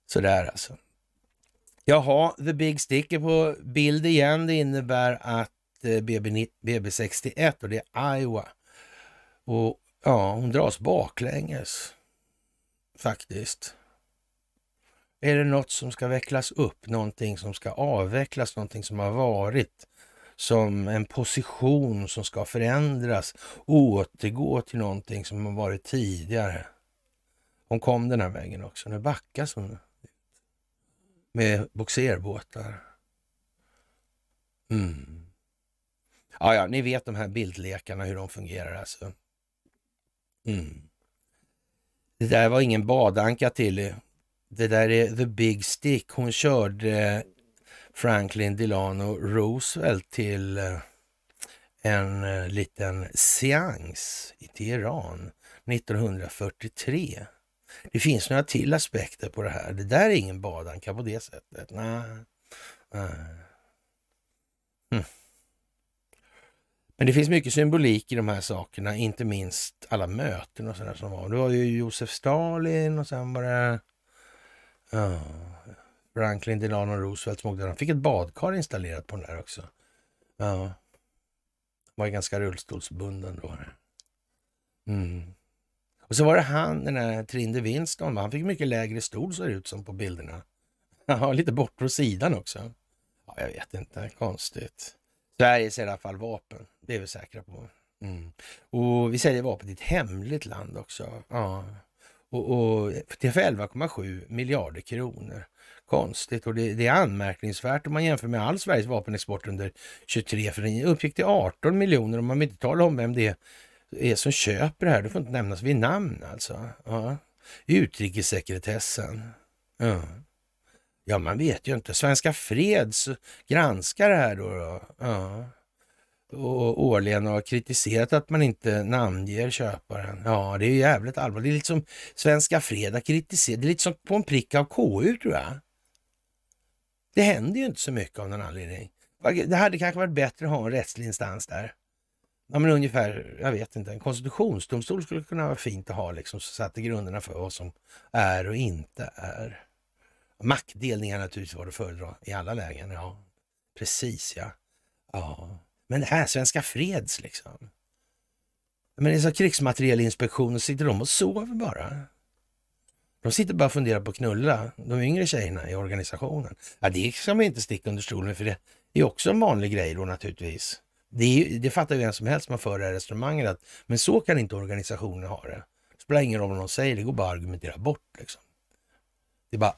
sådär alltså. Jaha, the big sticker på bild igen. Det innebär att BB, eh, BB61 och det är Iowa. Och ja, hon dras baklänges faktiskt. Är det något som ska vecklas upp, någonting som ska avvecklas, någonting som har varit? som en position som ska förändras, återgå till någonting som har varit tidigare. Hon kom den här vägen också. Nu backas hon med boxerbåtar. Mm. Ja, ja, ni vet de här bildlekarna, hur de fungerar alltså. Mm. Det där var ingen badanka till. Det där är the big stick. Hon körde Franklin Delano Roosevelt till eh, en eh, liten seans i Teheran 1943. Det finns några till aspekter på det här. Det där är ingen badanka på det sättet. Nej. Nej. Mm. Men det finns mycket symbolik i de här sakerna, inte minst alla möten och sådär som var. Det var ju Josef Stalin och sen var det... Ja. Franklin Delano Roosevelt som åkte. Han fick ett badkar installerat på den där också. Ja. Han var ganska rullstolsbunden då. Mm. Och så var det han, den där Trinde Winston, han fick mycket lägre stol ser det ut som på bilderna. Han lite bort på sidan också. Ja, jag vet inte, konstigt. Sverige säljer i alla fall vapen, det är vi säkra på. Mm. Och vi säljer vapen till ett hemligt land också. Ja. Och, och till för 11,7 miljarder kronor konstigt och det, det, är anmärkningsvärt om man jämför med all Sveriges vapenexport under 23 för den uppgick till 18 miljoner och man vill inte tala om vem det är, som köper det här. Det får inte nämnas vid namn alltså. Ja. Utrikessekretessen. Ja. ja. man vet ju inte. Svenska Freds granskar det här då. då. Ja. Och årligen har kritiserat att man inte namnger köparen. Ja, det är jävligt allvarligt. Det är lite som Svenska Freda kritiserat. Det är lite som på en prick av KU tror jag. Det händer ju inte så mycket av någon anledning. Det hade kanske varit bättre att ha en rättslig instans där. Ja, men ungefär, jag vet inte, en konstitutionsdomstol skulle kunna vara fint att ha liksom, så satte grunderna för vad som är och inte är. Maktdelning är naturligtvis vad du föredrar i alla lägen. Ja, precis ja. ja. Men det här, Svenska Freds liksom. Men det är så krigsmaterielinspektionen, sitter de och sover bara? De sitter bara och funderar på att knulla de yngre tjejerna i organisationen. Ja, det ska man inte sticka under stolen med, för det är också en vanlig grej då naturligtvis. Det, är, det fattar ju vem som helst man för det här resonemanget att men så kan inte organisationen ha det. Det spelar ingen roll vad de säger, det går bara att argumentera bort liksom. Det är bara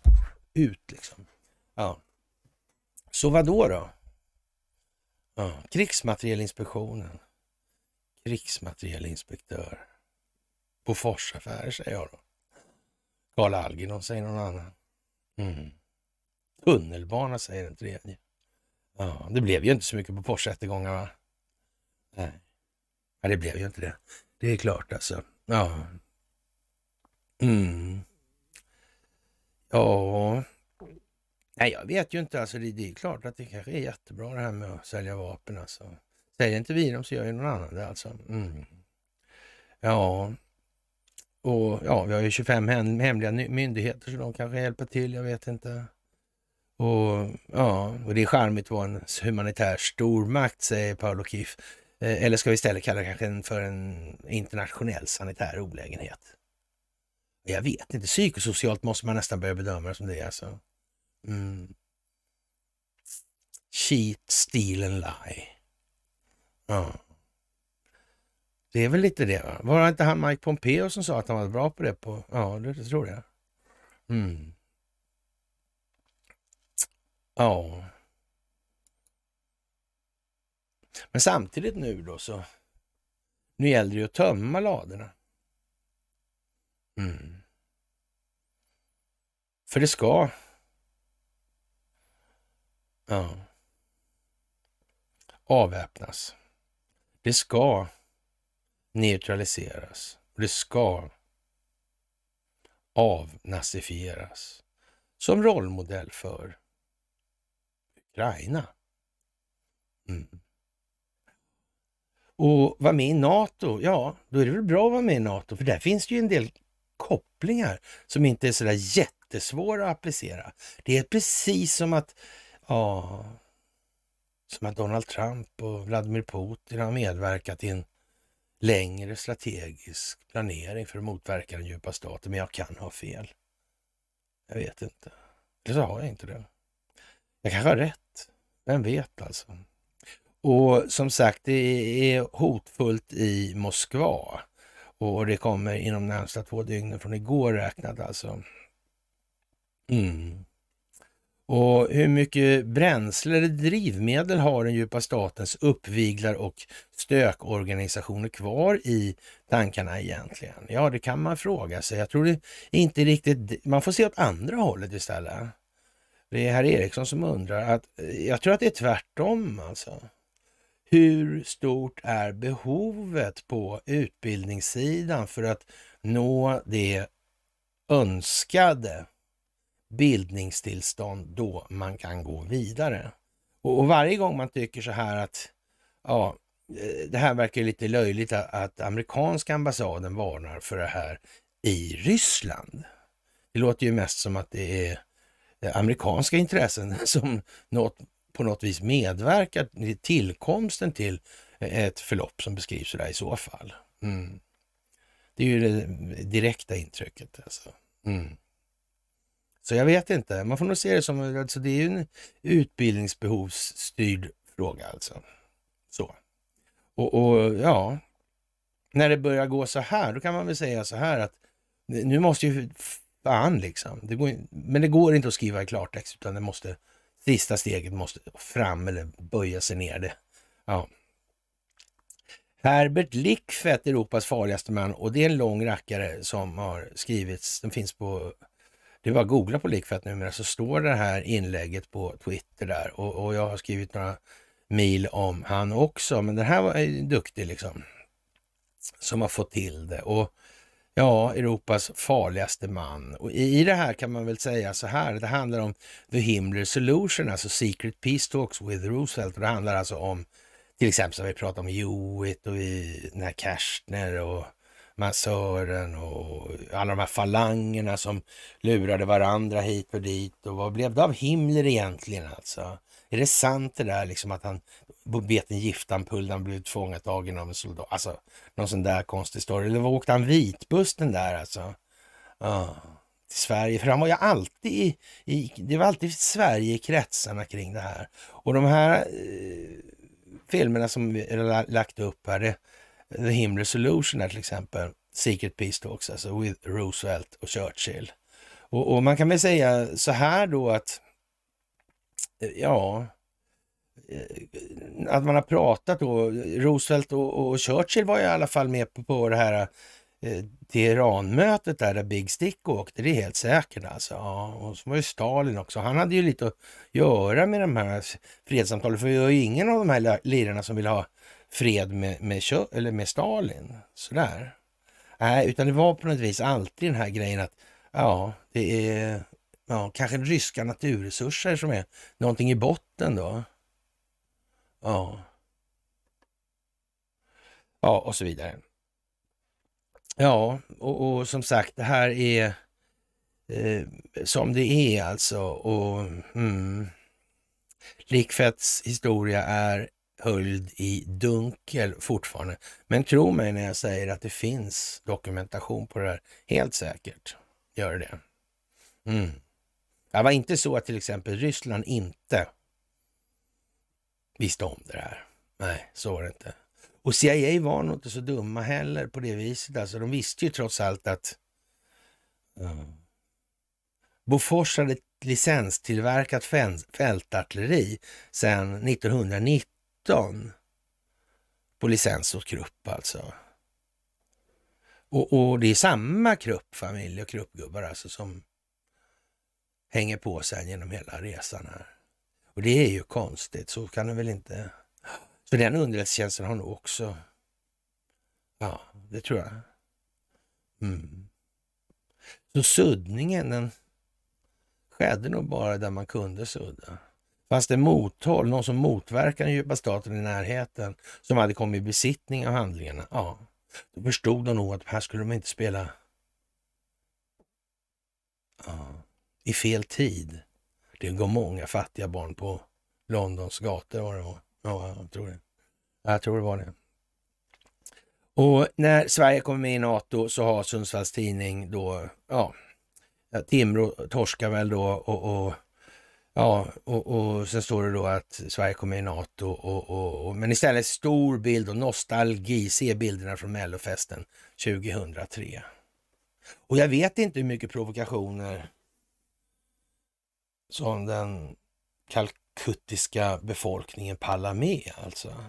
ut liksom. Ja. Så vad då? då? Ja. Krigsmaterielinspektionen. Krigsmaterielinspektör. Boforsaffärer säger jag då. Karl Algernon säger någon annan. Mm. Tunnelbana säger en tredje. Ja, det blev ju inte så mycket på porsche rättegångarna Nej. Nej, det blev ju inte det. Det är klart alltså. Ja. Mm. Ja. Nej, jag vet ju inte. Alltså, det, det är klart att det kanske är jättebra det här med att sälja vapen. Alltså. Säljer inte vi dem så gör ju någon annan det alltså. Mm. Ja, och ja, vi har ju 25 hemliga myndigheter så de kanske hjälper till, jag vet inte. Och ja, och det är charmigt att vara en humanitär stormakt, säger Paolo Kiff. Eh, eller ska vi istället kalla det kanske för en internationell sanitär olägenhet? Jag vet inte, psykosocialt måste man nästan börja bedöma det som det är alltså. Mm. Cheat, steal and lie. Ja. Det är väl lite det. Va? Var det inte han Mike Pompeo som sa att han var bra på det? På? Ja, det tror jag. Mm. Ja. Men samtidigt nu då så, nu gäller det ju att tömma ladorna. Mm. För det ska. Ja. Avväpnas. Det ska neutraliseras. Det ska avnazifieras som rollmodell för Ukraina. Mm. Och vara med i NATO, ja, då är det väl bra att vara med i NATO, för där finns det ju en del kopplingar som inte är sådär jättesvåra att applicera. Det är precis som att, ja, som att Donald Trump och Vladimir Putin har medverkat i en längre strategisk planering för att motverka den djupa staten. Men jag kan ha fel. Jag vet inte. Eller så har jag inte det. Jag kanske har rätt. Vem vet alltså? Och som sagt, det är hotfullt i Moskva och det kommer inom närmsta två dygnen från igår räknat alltså. Mm. Och hur mycket bränsle eller drivmedel har den djupa statens uppviglar och stökorganisationer kvar i tankarna egentligen? Ja, det kan man fråga sig. Jag tror det inte riktigt... Man får se åt andra hållet istället. Det är herr Eriksson som undrar. Att, eh, jag tror att det är tvärtom alltså. Hur stort är behovet på utbildningssidan för att nå det önskade? bildningstillstånd då man kan gå vidare. Och, och varje gång man tycker så här att ja, eh, det här verkar lite löjligt att, att amerikanska ambassaden varnar för det här i Ryssland. Det låter ju mest som att det är eh, amerikanska intressen som något, på något vis medverkar i tillkomsten till ett förlopp som beskrivs där i så fall. Mm. Det är ju det direkta intrycket alltså. Mm. Så jag vet inte, man får nog se det som, alltså det är ju en utbildningsbehovsstyrd fråga alltså. Så. Och, och, ja, när det börjar gå så här, då kan man väl säga så här att nu måste ju fan liksom, det går, men det går inte att skriva i klartext utan det måste, sista steget måste fram eller böja sig ner det. Ja. Herbert Lickfett, Europas farligaste man och det är en lång rackare som har skrivits, den finns på det är bara att googla på likfett numera så står det här inlägget på Twitter där och, och jag har skrivit några mil om han också. Men den här var eh, duktig liksom, som har fått till det. Och Ja, Europas farligaste man. Och i, det här kan man väl säga så här, det handlar om The Himmler Solution, alltså Secret Peace Talks with Roosevelt. Och det handlar alltså om till exempel som vi pratade om Hewitt och vi, den här Kastner och massören och alla de här falangerna som lurade varandra hit och dit. Och vad blev det av Himmler egentligen alltså? Är det sant det där liksom att han bet en giftampull där han blev tvångatagen av en soldat? Alltså någon sån där konstig story. Eller åkte han vitbussen där alltså? Ah, till Sverige, för han var ju alltid i, i det var alltid Sverige i kretsarna kring det här. Och de här eh, filmerna som vi har lagt upp här, det, The Him Resolution här till exempel, Secret Peace Talks, alltså with Roosevelt och Churchill. Och, och man kan väl säga så här då att, eh, ja, eh, att man har pratat då, Roosevelt och, och Churchill var ju i alla fall med på, på det här eh, Teheranmötet där, där Big Stick åkte, det är helt säkert alltså. Ja, och så var ju Stalin också, han hade ju lite att göra med de här fredssamtalen, för det var ju ingen av de här lirarna som ville ha fred med, med, eller med Stalin. Sådär. Nej, utan det var på något vis alltid den här grejen att ja, det är ja, kanske ryska naturresurser som är någonting i botten då. Ja. Ja, och så vidare. Ja, och, och som sagt, det här är eh, som det är alltså. Och mm, Likfets historia är höljd i dunkel fortfarande. Men tro mig när jag säger att det finns dokumentation på det här. Helt säkert gör det. Mm. Det var inte så att till exempel Ryssland inte visste om det här. Nej, så var det inte. Och CIA var nog inte så dumma heller på det viset. Alltså, de visste ju trots allt att mm. Bofors hade licenstillverkat fältartilleri sedan 1990 17 på licens krupp alltså. Och, och, det är samma kruppfamilj och kruppgubbar alltså som hänger på sen genom hela resan här. Och det är ju konstigt, så kan det väl inte... Så den underrättelsetjänsten har nog också... Ja, det tror jag. Mm. Så suddningen, den skedde nog bara där man kunde sudda fanns det mothåll, någon som motverkade den djupa staten i närheten, som hade kommit i besittning av handlingarna. Ja, då förstod de nog att här skulle de inte spela ja, i fel tid. Det går många fattiga barn på Londons gator var det var. Ja, jag tror det. Jag tror det var det. Och när Sverige kommer med i NATO så har Sundsvalls Tidning då, ja, Timrå torskar väl då och, och Ja, och, och sen står det då att Sverige kommer i NATO, och, och, och men istället stor bild och nostalgi. Se bilderna från mellofesten 2003. Och jag vet inte hur mycket provokationer som den kalkuttiska befolkningen pallar med alltså.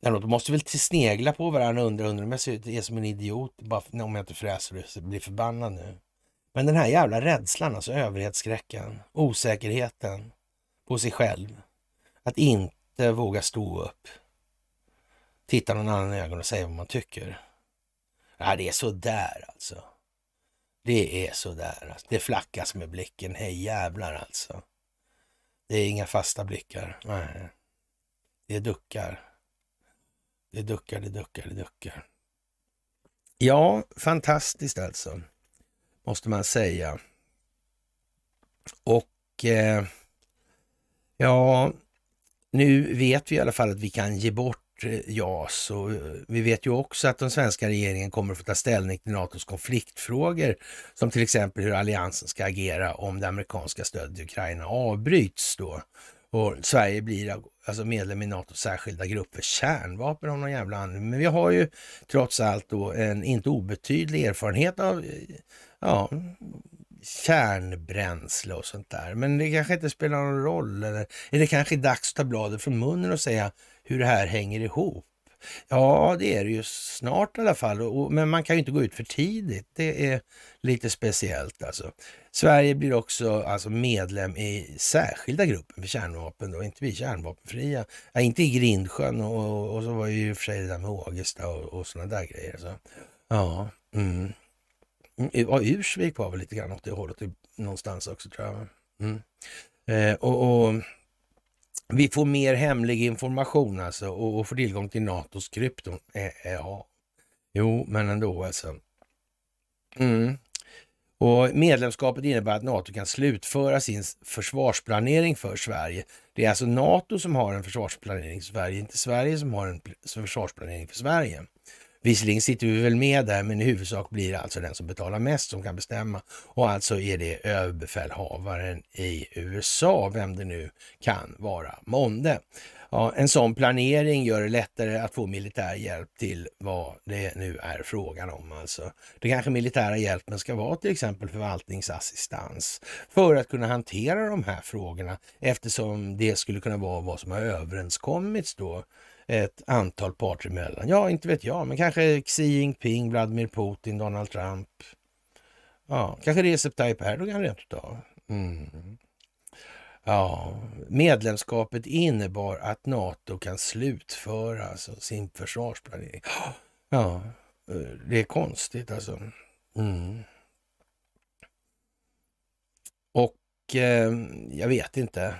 De måste väl snegla på varandra och undra, undra om jag ser ut, som en idiot bara om jag inte fräser och blir förbannad nu. Men den här jävla rädslan, alltså överhetsskräcken, osäkerheten på sig själv. Att inte våga stå upp, titta någon annan i ögonen och säga vad man tycker. Ja, det är sådär alltså. Det är sådär. Alltså. Det flackas med blicken. Hej jävlar alltså. Det är inga fasta blickar. Nej. Det duckar. Det duckar, det duckar, det duckar. Ja, fantastiskt alltså måste man säga. Och eh, ja, nu vet vi i alla fall att vi kan ge bort eh, JAS och eh, vi vet ju också att den svenska regeringen kommer att få ta ställning till NATOs konfliktfrågor som till exempel hur alliansen ska agera om det amerikanska stödet till Ukraina avbryts då. Och Sverige blir alltså medlem i NATOs särskilda grupp för kärnvapen av någon jävla anledning. Men vi har ju trots allt då en inte obetydlig erfarenhet av eh, ja, kärnbränsle och sånt där. Men det kanske inte spelar någon roll. Eller är det kanske dags att ta bladet från munnen och säga hur det här hänger ihop? Ja, det är det ju snart i alla fall, men man kan ju inte gå ut för tidigt. Det är lite speciellt alltså. Sverige blir också alltså, medlem i särskilda gruppen för kärnvapen, då, inte vi kärnvapenfria. Ja, inte i Grindsjön och, och, och så var ju i och för sig det där med Ågesta och, och sådana där grejer. Så. Ja, mm. Mm, ja, Ursvik var väl lite grann åt det hållet någonstans också tror jag. Mm. Eh, och, och, vi får mer hemlig information alltså och, och får tillgång till NATOs krypton. Eh, eh, ja, jo, men ändå alltså. Mm. Och medlemskapet innebär att NATO kan slutföra sin försvarsplanering för Sverige. Det är alltså NATO som har en försvarsplanering för Sverige, inte Sverige som har en försvarsplanering för Sverige. Visserligen sitter vi väl med där, men i huvudsak blir det alltså den som betalar mest som kan bestämma. Och alltså är det överbefälhavaren i USA, vem det nu kan vara månde. Ja, en sån planering gör det lättare att få militär hjälp till vad det nu är frågan om. Alltså. Det kanske militära hjälpen ska vara till exempel förvaltningsassistans för att kunna hantera de här frågorna eftersom det skulle kunna vara vad som har överenskommits då ett antal parter emellan. Ja, inte vet jag, men kanske Xi Jinping, Vladimir Putin, Donald Trump. Ja, kanske Recep Tayyip Erdogan rent utav. Mm. Ja, medlemskapet innebar att Nato kan slutföra alltså, sin försvarsplanering. Ja, eh, det är konstigt alltså. Mm. Och eh, jag vet inte.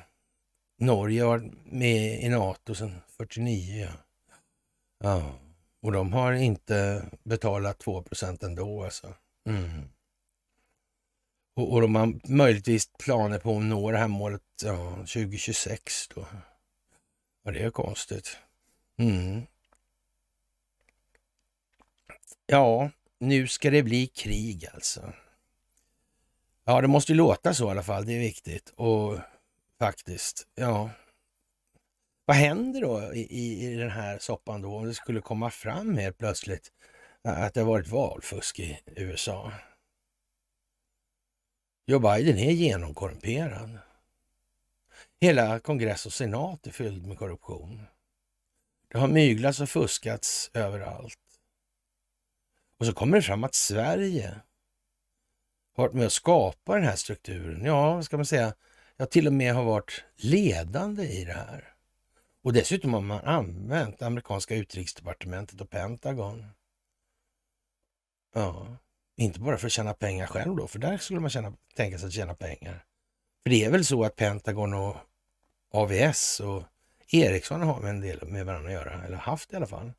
Norge har varit med i NATO sedan 49. Ja. ja. Och de har inte betalat 2 ändå alltså. Mm. Och, och de har möjligtvis planer på att nå det här målet ja, 2026 då. Ja, det är konstigt. Mm. Ja, nu ska det bli krig alltså. Ja, det måste låta så i alla fall. Det är viktigt. Och Faktiskt, ja. Vad händer då i, i den här soppan då om det skulle komma fram helt plötsligt att det har varit valfusk i USA? Joe Biden är genomkorrumperad. Hela kongress och senat är fylld med korruption. Det har myglats och fuskats överallt. Och så kommer det fram att Sverige har varit med att skapa den här strukturen. Ja, vad ska man säga? ja, till och med har varit ledande i det här. Och dessutom har man använt amerikanska utrikesdepartementet och Pentagon. Ja, inte bara för att tjäna pengar själv då, för där skulle man tjäna, tänka sig att tjäna pengar. För det är väl så att Pentagon och AVS och Ericsson har med en del med varandra att göra, eller haft i alla fall.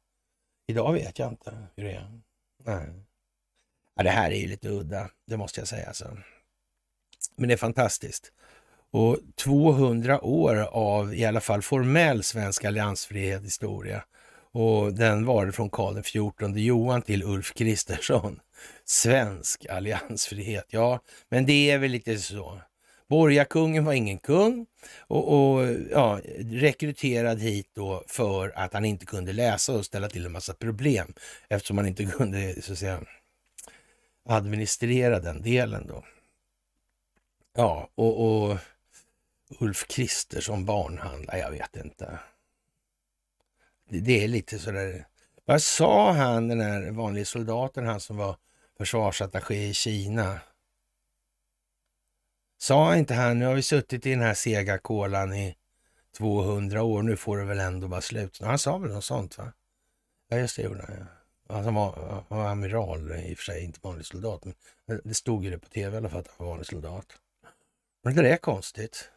Idag vet jag inte hur det är. Nej. Ja, det här är ju lite udda, det måste jag säga. Alltså. Men det är fantastiskt och 200 år av i alla fall formell svensk alliansfrihetshistoria. Och den var från Karl XIV Johan till Ulf Kristersson. Svensk alliansfrihet, ja, men det är väl lite så. Borgarkungen var ingen kung och, och ja, rekryterad hit då för att han inte kunde läsa och ställa till en massa problem eftersom han inte kunde så att säga, administrera den delen då. Ja, och, och Ulf Kristersson barnhandlare, jag vet inte. Det är lite sådär... Vad sa han, den här vanliga soldaten, han som var försvarsattaché i Kina? Sa inte han, nu har vi suttit i den här sega kolan i 200 år, nu får det väl ändå vara slut. Han sa väl något sånt va? Ja just det gjorde han ja. han var, var amiral eh, i och för sig, inte vanlig soldat. Men eh, det stod ju det på tv i alla fall att han var vanlig soldat. Men det är konstigt.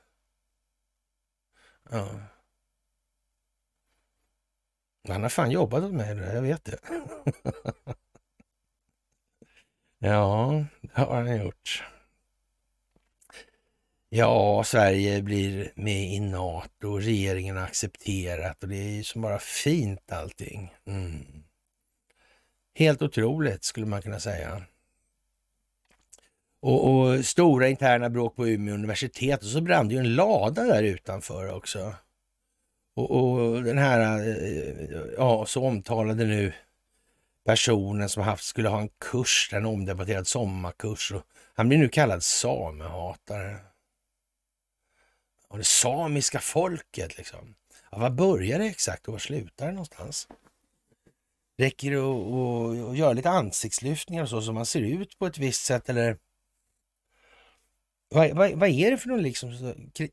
Ja. Eh, han har fan jobbat åt mig, jag vet det. ja, det har han gjort. Ja, Sverige blir med i NATO och regeringen har accepterat och det är ju som bara fint allting. Mm. Helt otroligt skulle man kunna säga. Och, och, stora interna bråk på Umeå universitet och så brann det ju en lada där utanför också. Och, och den här eh, ja, så omtalade nu personen som haft, skulle ha en kurs, en omdebatterad sommarkurs. Och han blir nu kallad samehatare. Och det samiska folket liksom. Ja, var börjar det exakt och var slutar det någonstans? Räcker det att göra lite ansiktslyftningar och så, så man ser ut på ett visst sätt eller vad, vad, vad är det för någon liksom,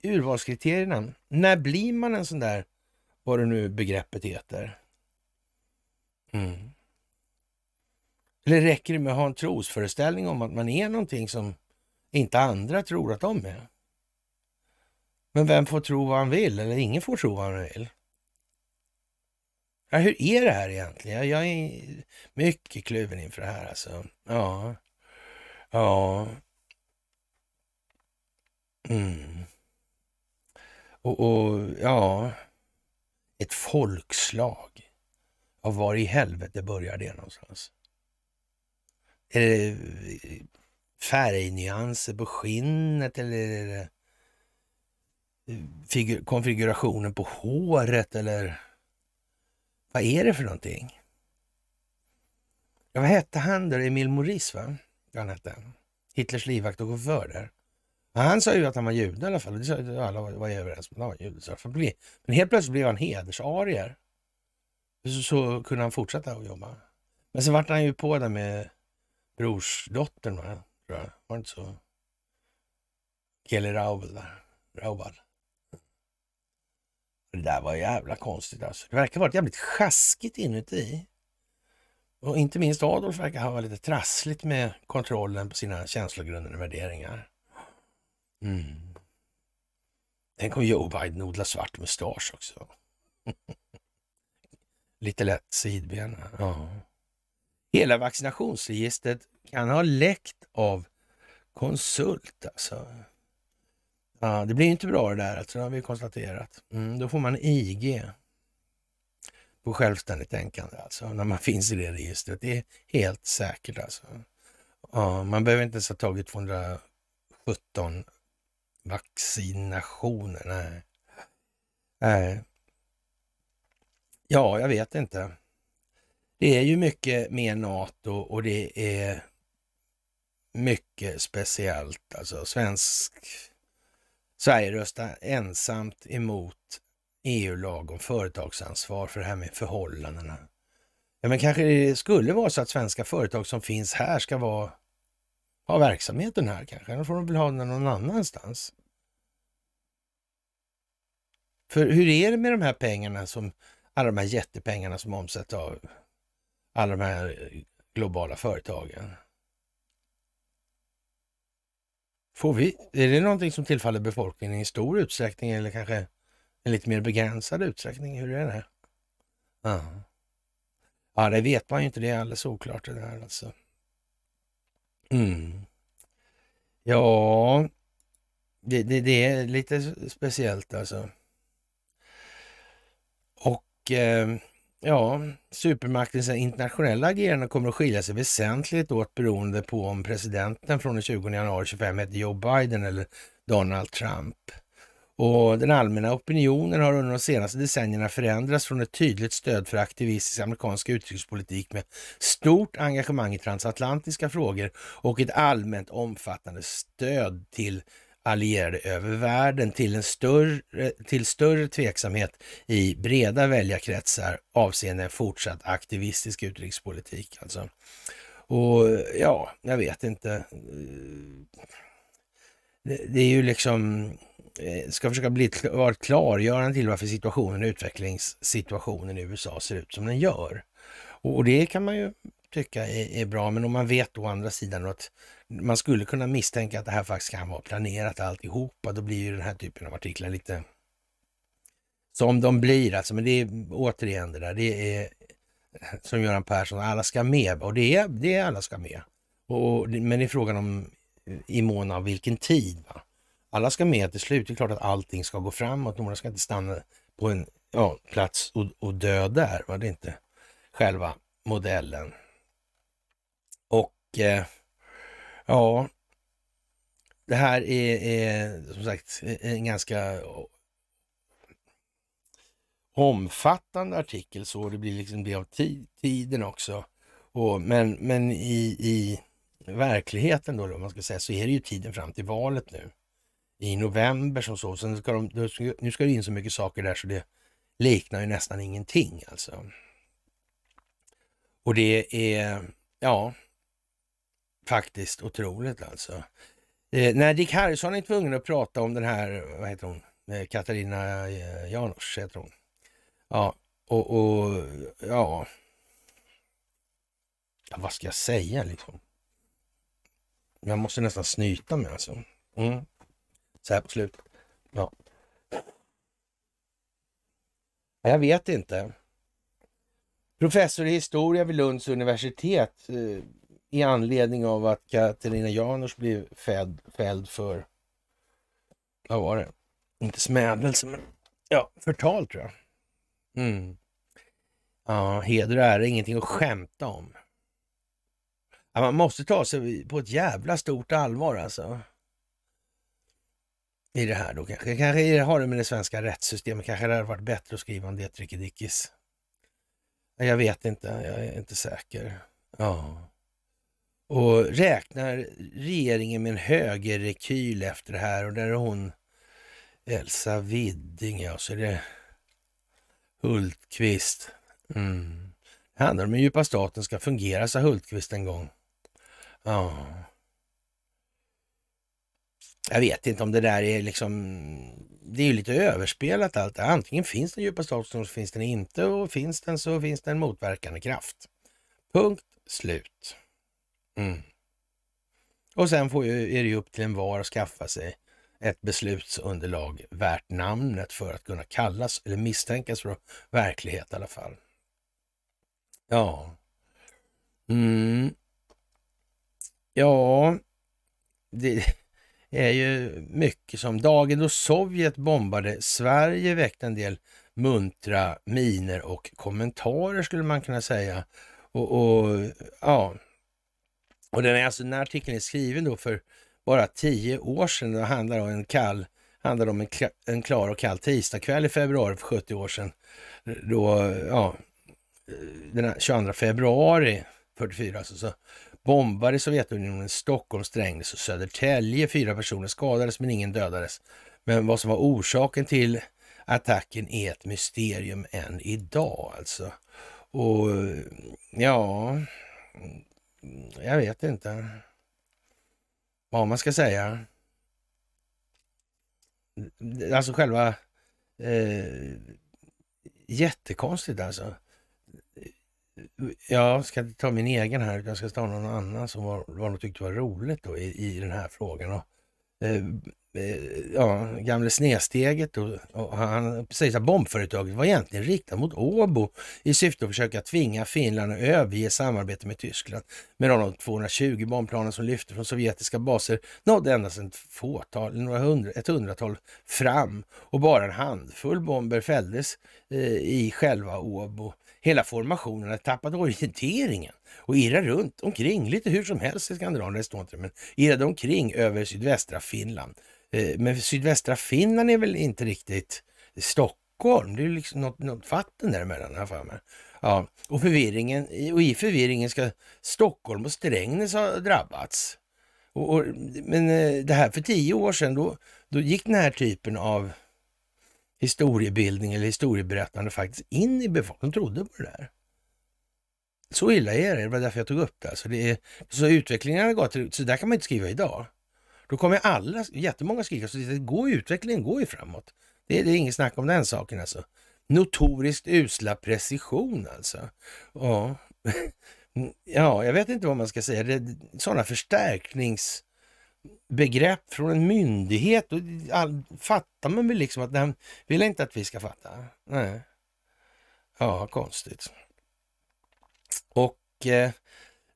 urvalskriterierna? När blir man en sån där, vad det nu begreppet heter? Mm. Eller räcker det med att ha en trosföreställning om att man är någonting som inte andra tror att de är? Men vem får tro vad han vill? Eller ingen får tro vad han vill. Ja, hur är det här egentligen? Jag är mycket kluven inför det här alltså. Ja, ja, Mm. Och, och, ja, ett folkslag. Av var i helvete börjar det någonstans? Är det färgnyanser på skinnet eller är det konfigurationen på håret eller vad är det för någonting? Ja, vad hette han då? Emil Maurice, va? Han hette. Hitlers livvakt och chaufför där. Han sa ju att han var jude i alla fall. det sa, alla var, var överens om. Han var jude. Men helt plötsligt blev han hedersarier. Så, så kunde han fortsätta att jobba. Men sen vart han ju på det med brorsdottern, va? tror jag. Var det inte så? Kelly Raubel där. Raubal. Det där var jävla konstigt alltså. Det verkar ha varit jävligt sjaskigt inuti. Och inte minst Adolf verkar ha varit lite trassligt med kontrollen på sina känslogrunder och värderingar. Mm. Tänk om Joe Biden odlar svart mustasch också. Lite lätt sidbena. Ja. Hela vaccinationsregistret kan ha läckt av konsult alltså. Ja, det blir inte bra det där, alltså, det har vi konstaterat. Mm, då får man IG på självständigt tänkande alltså, när man finns i det registret. Det är helt säkert alltså. Ja, man behöver inte ens ha tagit 217 Vaccinationer, nej. Nej. Ja, jag vet inte. Det är ju mycket mer NATO och det är mycket speciellt. Alltså svensk... Sverige röstar ensamt emot EU-lag om företagsansvar för det här med förhållandena. Ja, men kanske det skulle vara så att svenska företag som finns här ska vara ha verksamheten här kanske. Annars får de väl ha den någon annanstans. För hur är det med de här pengarna som, alla de här jättepengarna som omsätts av alla de här eh, globala företagen? Får vi, är det någonting som tillfaller befolkningen i stor utsträckning eller kanske en lite mer begränsad utsträckning? Hur är det? Ja, ah. ah, det vet man ju inte. Det är alldeles oklart det där alltså. Mm. Ja, det, det, det, är lite speciellt alltså. Och eh, ja, supermaktens internationella agerande kommer att skilja sig väsentligt åt beroende på om presidenten från den 20 januari 25 heter Joe Biden eller Donald Trump. Och den allmänna opinionen har under de senaste decennierna förändrats från ett tydligt stöd för aktivistisk amerikansk utrikespolitik med stort engagemang i transatlantiska frågor och ett allmänt omfattande stöd till allierade över världen till, en större, till större tveksamhet i breda väljarkretsar avseende en fortsatt aktivistisk utrikespolitik. Alltså. Och ja, jag vet inte. Det, det är ju liksom Eh, ska försöka bli vara ett klargörande till varför situationen, utvecklingssituationen i USA ser ut som den gör. Och, och det kan man ju tycka är, är, bra, men om man vet å andra sidan att man skulle kunna misstänka att det här faktiskt kan vara planerat alltihopa, då blir ju den här typen av artiklar lite som de blir. Alltså, men det är återigen det där, det är som Göran Persson, alla ska med och det är, det är alla ska med. Och, men det är frågan om i mån av vilken tid. Va? alla ska med till slut. Det är klart att allting ska gå framåt. Några ska inte stanna på en ja, plats och, och dö där. Va? Det är inte själva modellen. Och eh, ja, det här är, är, som sagt en ganska omfattande artikel så det blir liksom det av tiden också. Och, men men i, i verkligheten då, då, man ska säga, så är det ju tiden fram till valet nu i november som så. Sen ska de, nu ska det in så mycket saker där så det liknar ju nästan ingenting alltså. Och det är, ja, faktiskt otroligt alltså. Eh, när Dick Harrison är tvungen att prata om den här, vad heter hon, eh, Katarina eh, Janouch heter hon. Ja, och, och ja. ja. Vad ska jag säga liksom? Jag måste nästan snyta mig alltså. Mm så här på slutet. Ja. Jag vet inte. Professor i historia vid Lunds universitet eh, i anledning av att Katarina Janouch blev fädd, fälld för, vad var det? Inte smädelse, men ja, förtal tror jag. Mm. Ja, heder och ära är ingenting att skämta om. Ja, man måste ta sig på ett jävla stort allvar alltså i det här då kanske. Kanske har det med det svenska rättssystemet, kanske det hade varit bättre att skriva om det Rickedickis. Jag vet inte, jag är inte säker. Ja. Och räknar regeringen med en högerrekyl efter det här och där är hon Elsa Widding, ja, så är det Hultqvist. Mm. Det handlar om hur djupa staten ska fungera, sa Hultqvist en gång. Ja jag vet inte om det där är liksom, det är ju lite överspelat allt. Antingen finns den djupa staten så finns den inte och finns den så finns det en motverkande kraft. Punkt slut. Mm. Och sen får ju, är det ju upp till en var att skaffa sig ett beslutsunderlag värt namnet för att kunna kallas eller misstänkas för verklighet i alla fall. Ja. Mm. Ja. Det, är ju mycket som dagen då Sovjet bombade Sverige väckte en del muntra miner och kommentarer skulle man kunna säga. Och, och, ja. och den, är alltså, den här artikeln är skriven då för bara tio år sedan. och handlar om en kall handlar om en, en klar och kall tisdagkväll i februari för 70 år sedan. Då, ja, den 22 februari 44 alltså, så bombare i Sovjetunionen, Stockholm, Strängnäs och Södertälje. Fyra personer skadades men ingen dödades. Men vad som var orsaken till attacken är ett mysterium än idag alltså. Och ja, jag vet inte vad man ska säga. Alltså själva eh, jättekonstigt alltså jag ska inte ta min egen här, utan jag ska ta någon annan som var, var något tyckte var roligt då i, i den här frågan. Och, eh, eh ja, gamle Snedsteget och, och han säger att bombföretaget var egentligen riktat mot Åbo i syfte att försöka tvinga Finland att överge samarbete med Tyskland. Men av de 220 bombplanen som lyfte från sovjetiska baser nådde endast ett fåtal, några hundra, ett hundratal fram och bara en handfull bomber fälldes eh, i själva Åbo. Hela formationen hade tappat orienteringen och irrade runt omkring lite hur som helst i Skandinavien, det inte, men irrade omkring över sydvästra Finland. Eh, men sydvästra Finland är väl inte riktigt Stockholm? Det är ju liksom något, något vatten däremellan, har jag mig. Ja, och, förvirringen, och i förvirringen ska Stockholm och Strängnäs ha drabbats. Och, och, men eh, det här för tio år sedan, då, då gick den här typen av historiebildning eller historieberättande faktiskt in i befolkningen. De trodde på det där. Så illa är det, det var därför jag tog upp det. Alltså det är, så utvecklingen har gått, så där kan man inte skriva idag. Då kommer alla, jättemånga skriva, så det går, utvecklingen går ju framåt. Det, det är inget snack om den saken alltså. Notoriskt usla precision alltså. Ja, ja jag vet inte vad man ska säga. Det, sådana förstärknings begrepp från en myndighet, då all, fattar man väl liksom att den vill inte att vi ska fatta. Nej. Ja, konstigt. Och eh,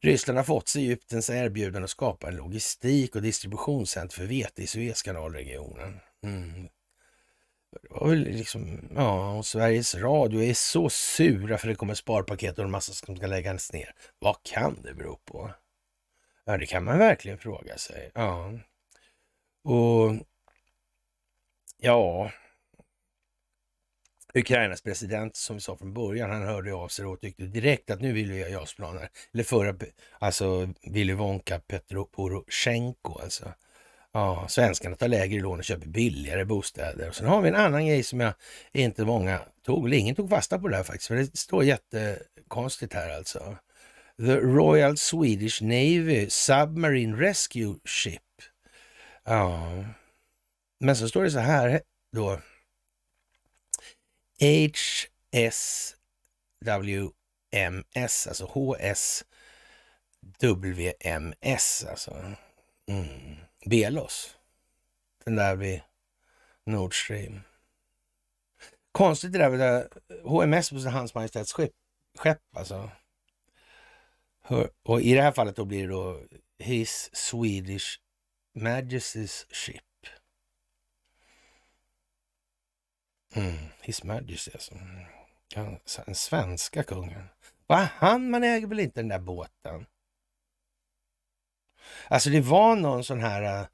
Ryssland har fått Egyptens erbjudande att skapa en logistik och distributionscenter för vete i Suezkanalregionen. Mm. väl liksom, ja, och Sveriges Radio är så sura för det kommer sparpaket och en massa som ska läggas ner. Vad kan det bero på? Ja, det kan man verkligen fråga sig. Ja. Och ja, Ukrainas president, som vi sa från början, han hörde av sig och tyckte direkt att nu vill vi ha JAS-planer. Eller förra, alltså Willy Wonka, Petro Poroshenko alltså. Ja, svenskarna tar lägre lån och köper billigare bostäder. Och sen har vi en annan grej som jag inte många tog, eller ingen tog fasta på det här faktiskt, för det står jättekonstigt här alltså. The Royal Swedish Navy Submarine Rescue Ship. Ja, men så står det så här då. HSWMS, alltså HSWMS alltså. Mm. Belos, den där vid Nord Stream. Konstigt det där med HMS, Hans Majestäts skepp alltså. Och i det här fallet då blir det då His Swedish Majesty's Ship. Mm, His Majesty alltså. Den svenska kungen. Va, han man äger väl inte den där båten? Alltså det var någon sån här äh,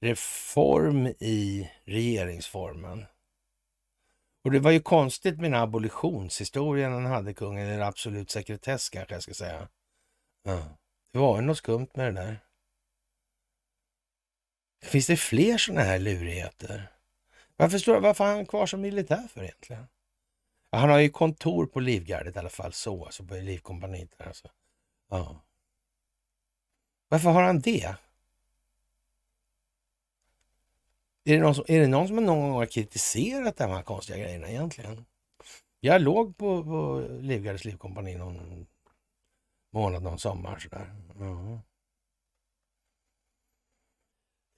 reform i regeringsformen. Och det var ju konstigt med den här abolitionshistorien han hade kungen, eller absolut sekretess kanske jag ska säga. Det var ju något skumt med det där. Finns det fler sådana här lurigheter? Varför, står, varför är han kvar som militär för egentligen? han har ju kontor på Livgardet i alla fall, så alltså på Livkompaniet. alltså. ja. Varför har han det? Är det, någon som, är det någon som någon gång har kritiserat de här konstiga grejerna egentligen? Jag låg på, på Livgardets livkompani någon månad om sommaren. sådär. Ja.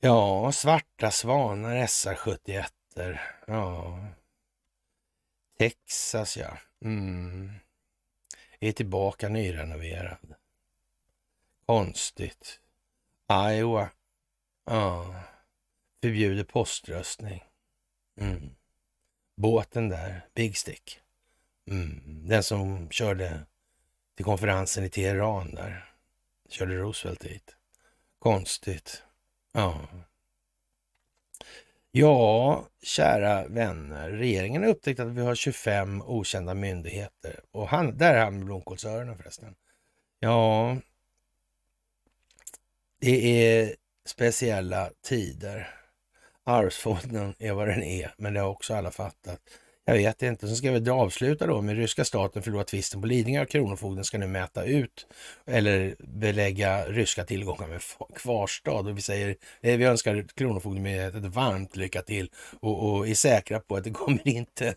ja, svarta svanar, SR-71. Ja. Texas ja. Mm. Är tillbaka nyrenoverad. Konstigt. Iowa. Ja. Förbjuder poströstning. Mm. Båten där, Big Stick. Mm. Den som körde till konferensen i Teheran där. Körde Roosevelt dit. Konstigt. Ja. Ja, kära vänner. Regeringen har upptäckt att vi har 25 okända myndigheter. Och han, där är han med blomkålsöronen förresten. Ja, det är speciella tider. Arvsfonden är vad den är, men det har också alla fattat. Jag vet inte. Så ska vi avsluta då med ryska staten förlorar tvisten på Lidingö och Kronofogden ska nu mäta ut eller belägga ryska tillgångar med kvarstad. Och vi säger, eh, vi önskar Kronofogden ett varmt lycka till och, och är säkra på att det kommer inte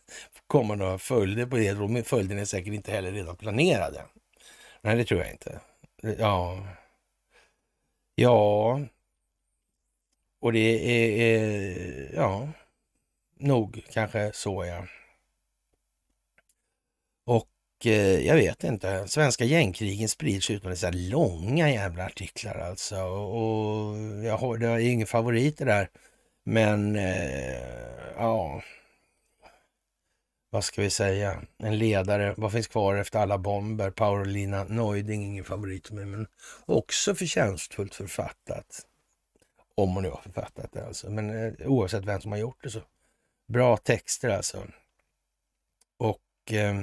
komma några följder på det. följderna är säkert inte heller redan planerade. Nej, det tror jag inte. Eh, ja. Ja. Och det är, är ja nog kanske så ja. Och eh, jag vet inte, svenska gängkrigen sprids ut med dessa långa jävla artiklar alltså. Och, och jag har, det är ingen favorit det där. Men eh, ja, vad ska vi säga, en ledare. Vad finns kvar efter alla bomber? Paulina Neuding, ingen favorit för men också förtjänstfullt författat. Om hon nu har författat det alltså, men eh, oavsett vem som har gjort det så Bra texter alltså. Och eh,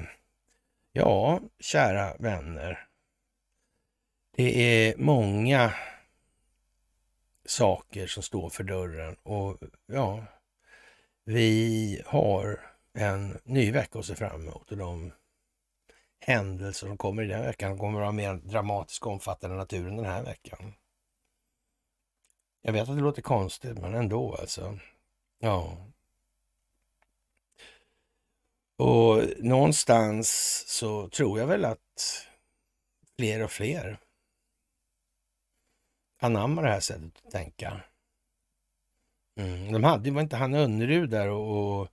ja, kära vänner. Det är många saker som står för dörren och ja, vi har en ny vecka att se fram emot och de händelser som kommer i den veckan kommer att vara mer dramatiska och omfattande naturen den här veckan. Jag vet att det låter konstigt men ändå alltså. Ja. Och någonstans så tror jag väl att fler och fler anammar det här sättet att tänka. Mm. De hade ju, var inte han Önnerud där och, och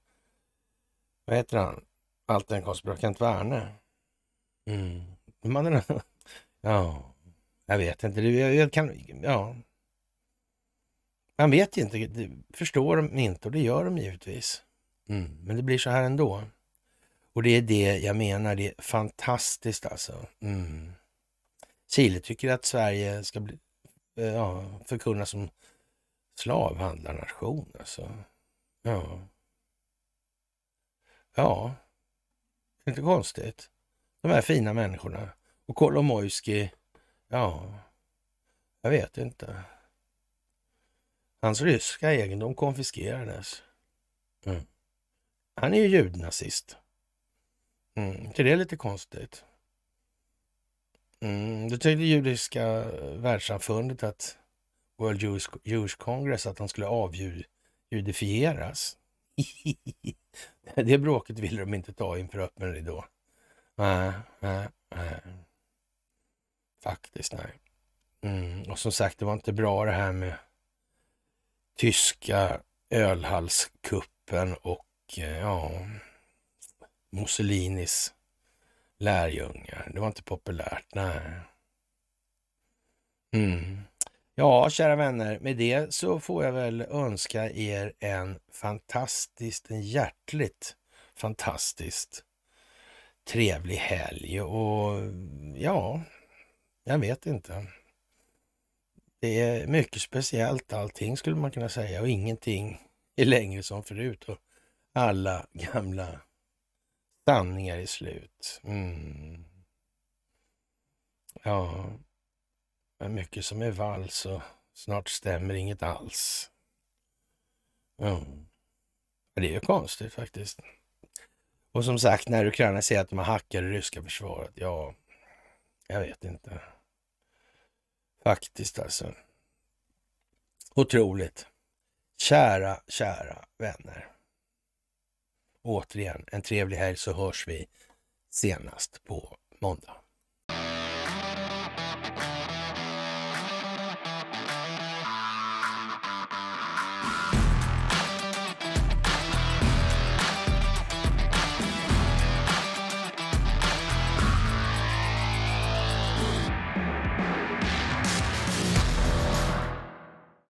vad heter han? Allt den konspiration, Kent Werne. Mm. De ja, jag vet inte. Jag, jag kan, ja. Man vet inte, det förstår de inte och det gör de givetvis. Mm. Men det blir så här ändå. Och det är det jag menar, det är fantastiskt alltså. Mm. Chile tycker att Sverige ska bli, eh, ja, förkunnas som slavhandlarnation alltså. Ja. Ja, inte konstigt. De här fina människorna. Och Kolomojski, ja, jag vet inte. Hans ryska egendom konfiskerades. Mm. Han är ju judnazist. Mm, det är lite konstigt. Mm, då tyckte judiska eh, världssamfundet att World Jewish, Jewish Congress att de skulle avjudifieras. det bråket ville de inte ta inför öppen ridå. Nej, nej, nej. Faktiskt nej. Mm. Och som sagt, det var inte bra det här med tyska ölhalskuppen och eh, ja, Mussolinis lärjungar. Det var inte populärt, nej. Mm. Ja, kära vänner, med det så får jag väl önska er en fantastiskt, en hjärtligt fantastiskt trevlig helg och ja, jag vet inte. Det är mycket speciellt allting skulle man kunna säga och ingenting är längre som förut och alla gamla sanningar är slut. Mm. Ja, mycket som är vals och snart stämmer inget alls. Mm. Det är ju konstigt faktiskt. Och som sagt, när Ukraina säger att de hackar det ryska försvaret, ja, jag vet inte. Faktiskt alltså. Otroligt. Kära, kära vänner återigen en trevlig helg så hörs vi senast på måndag.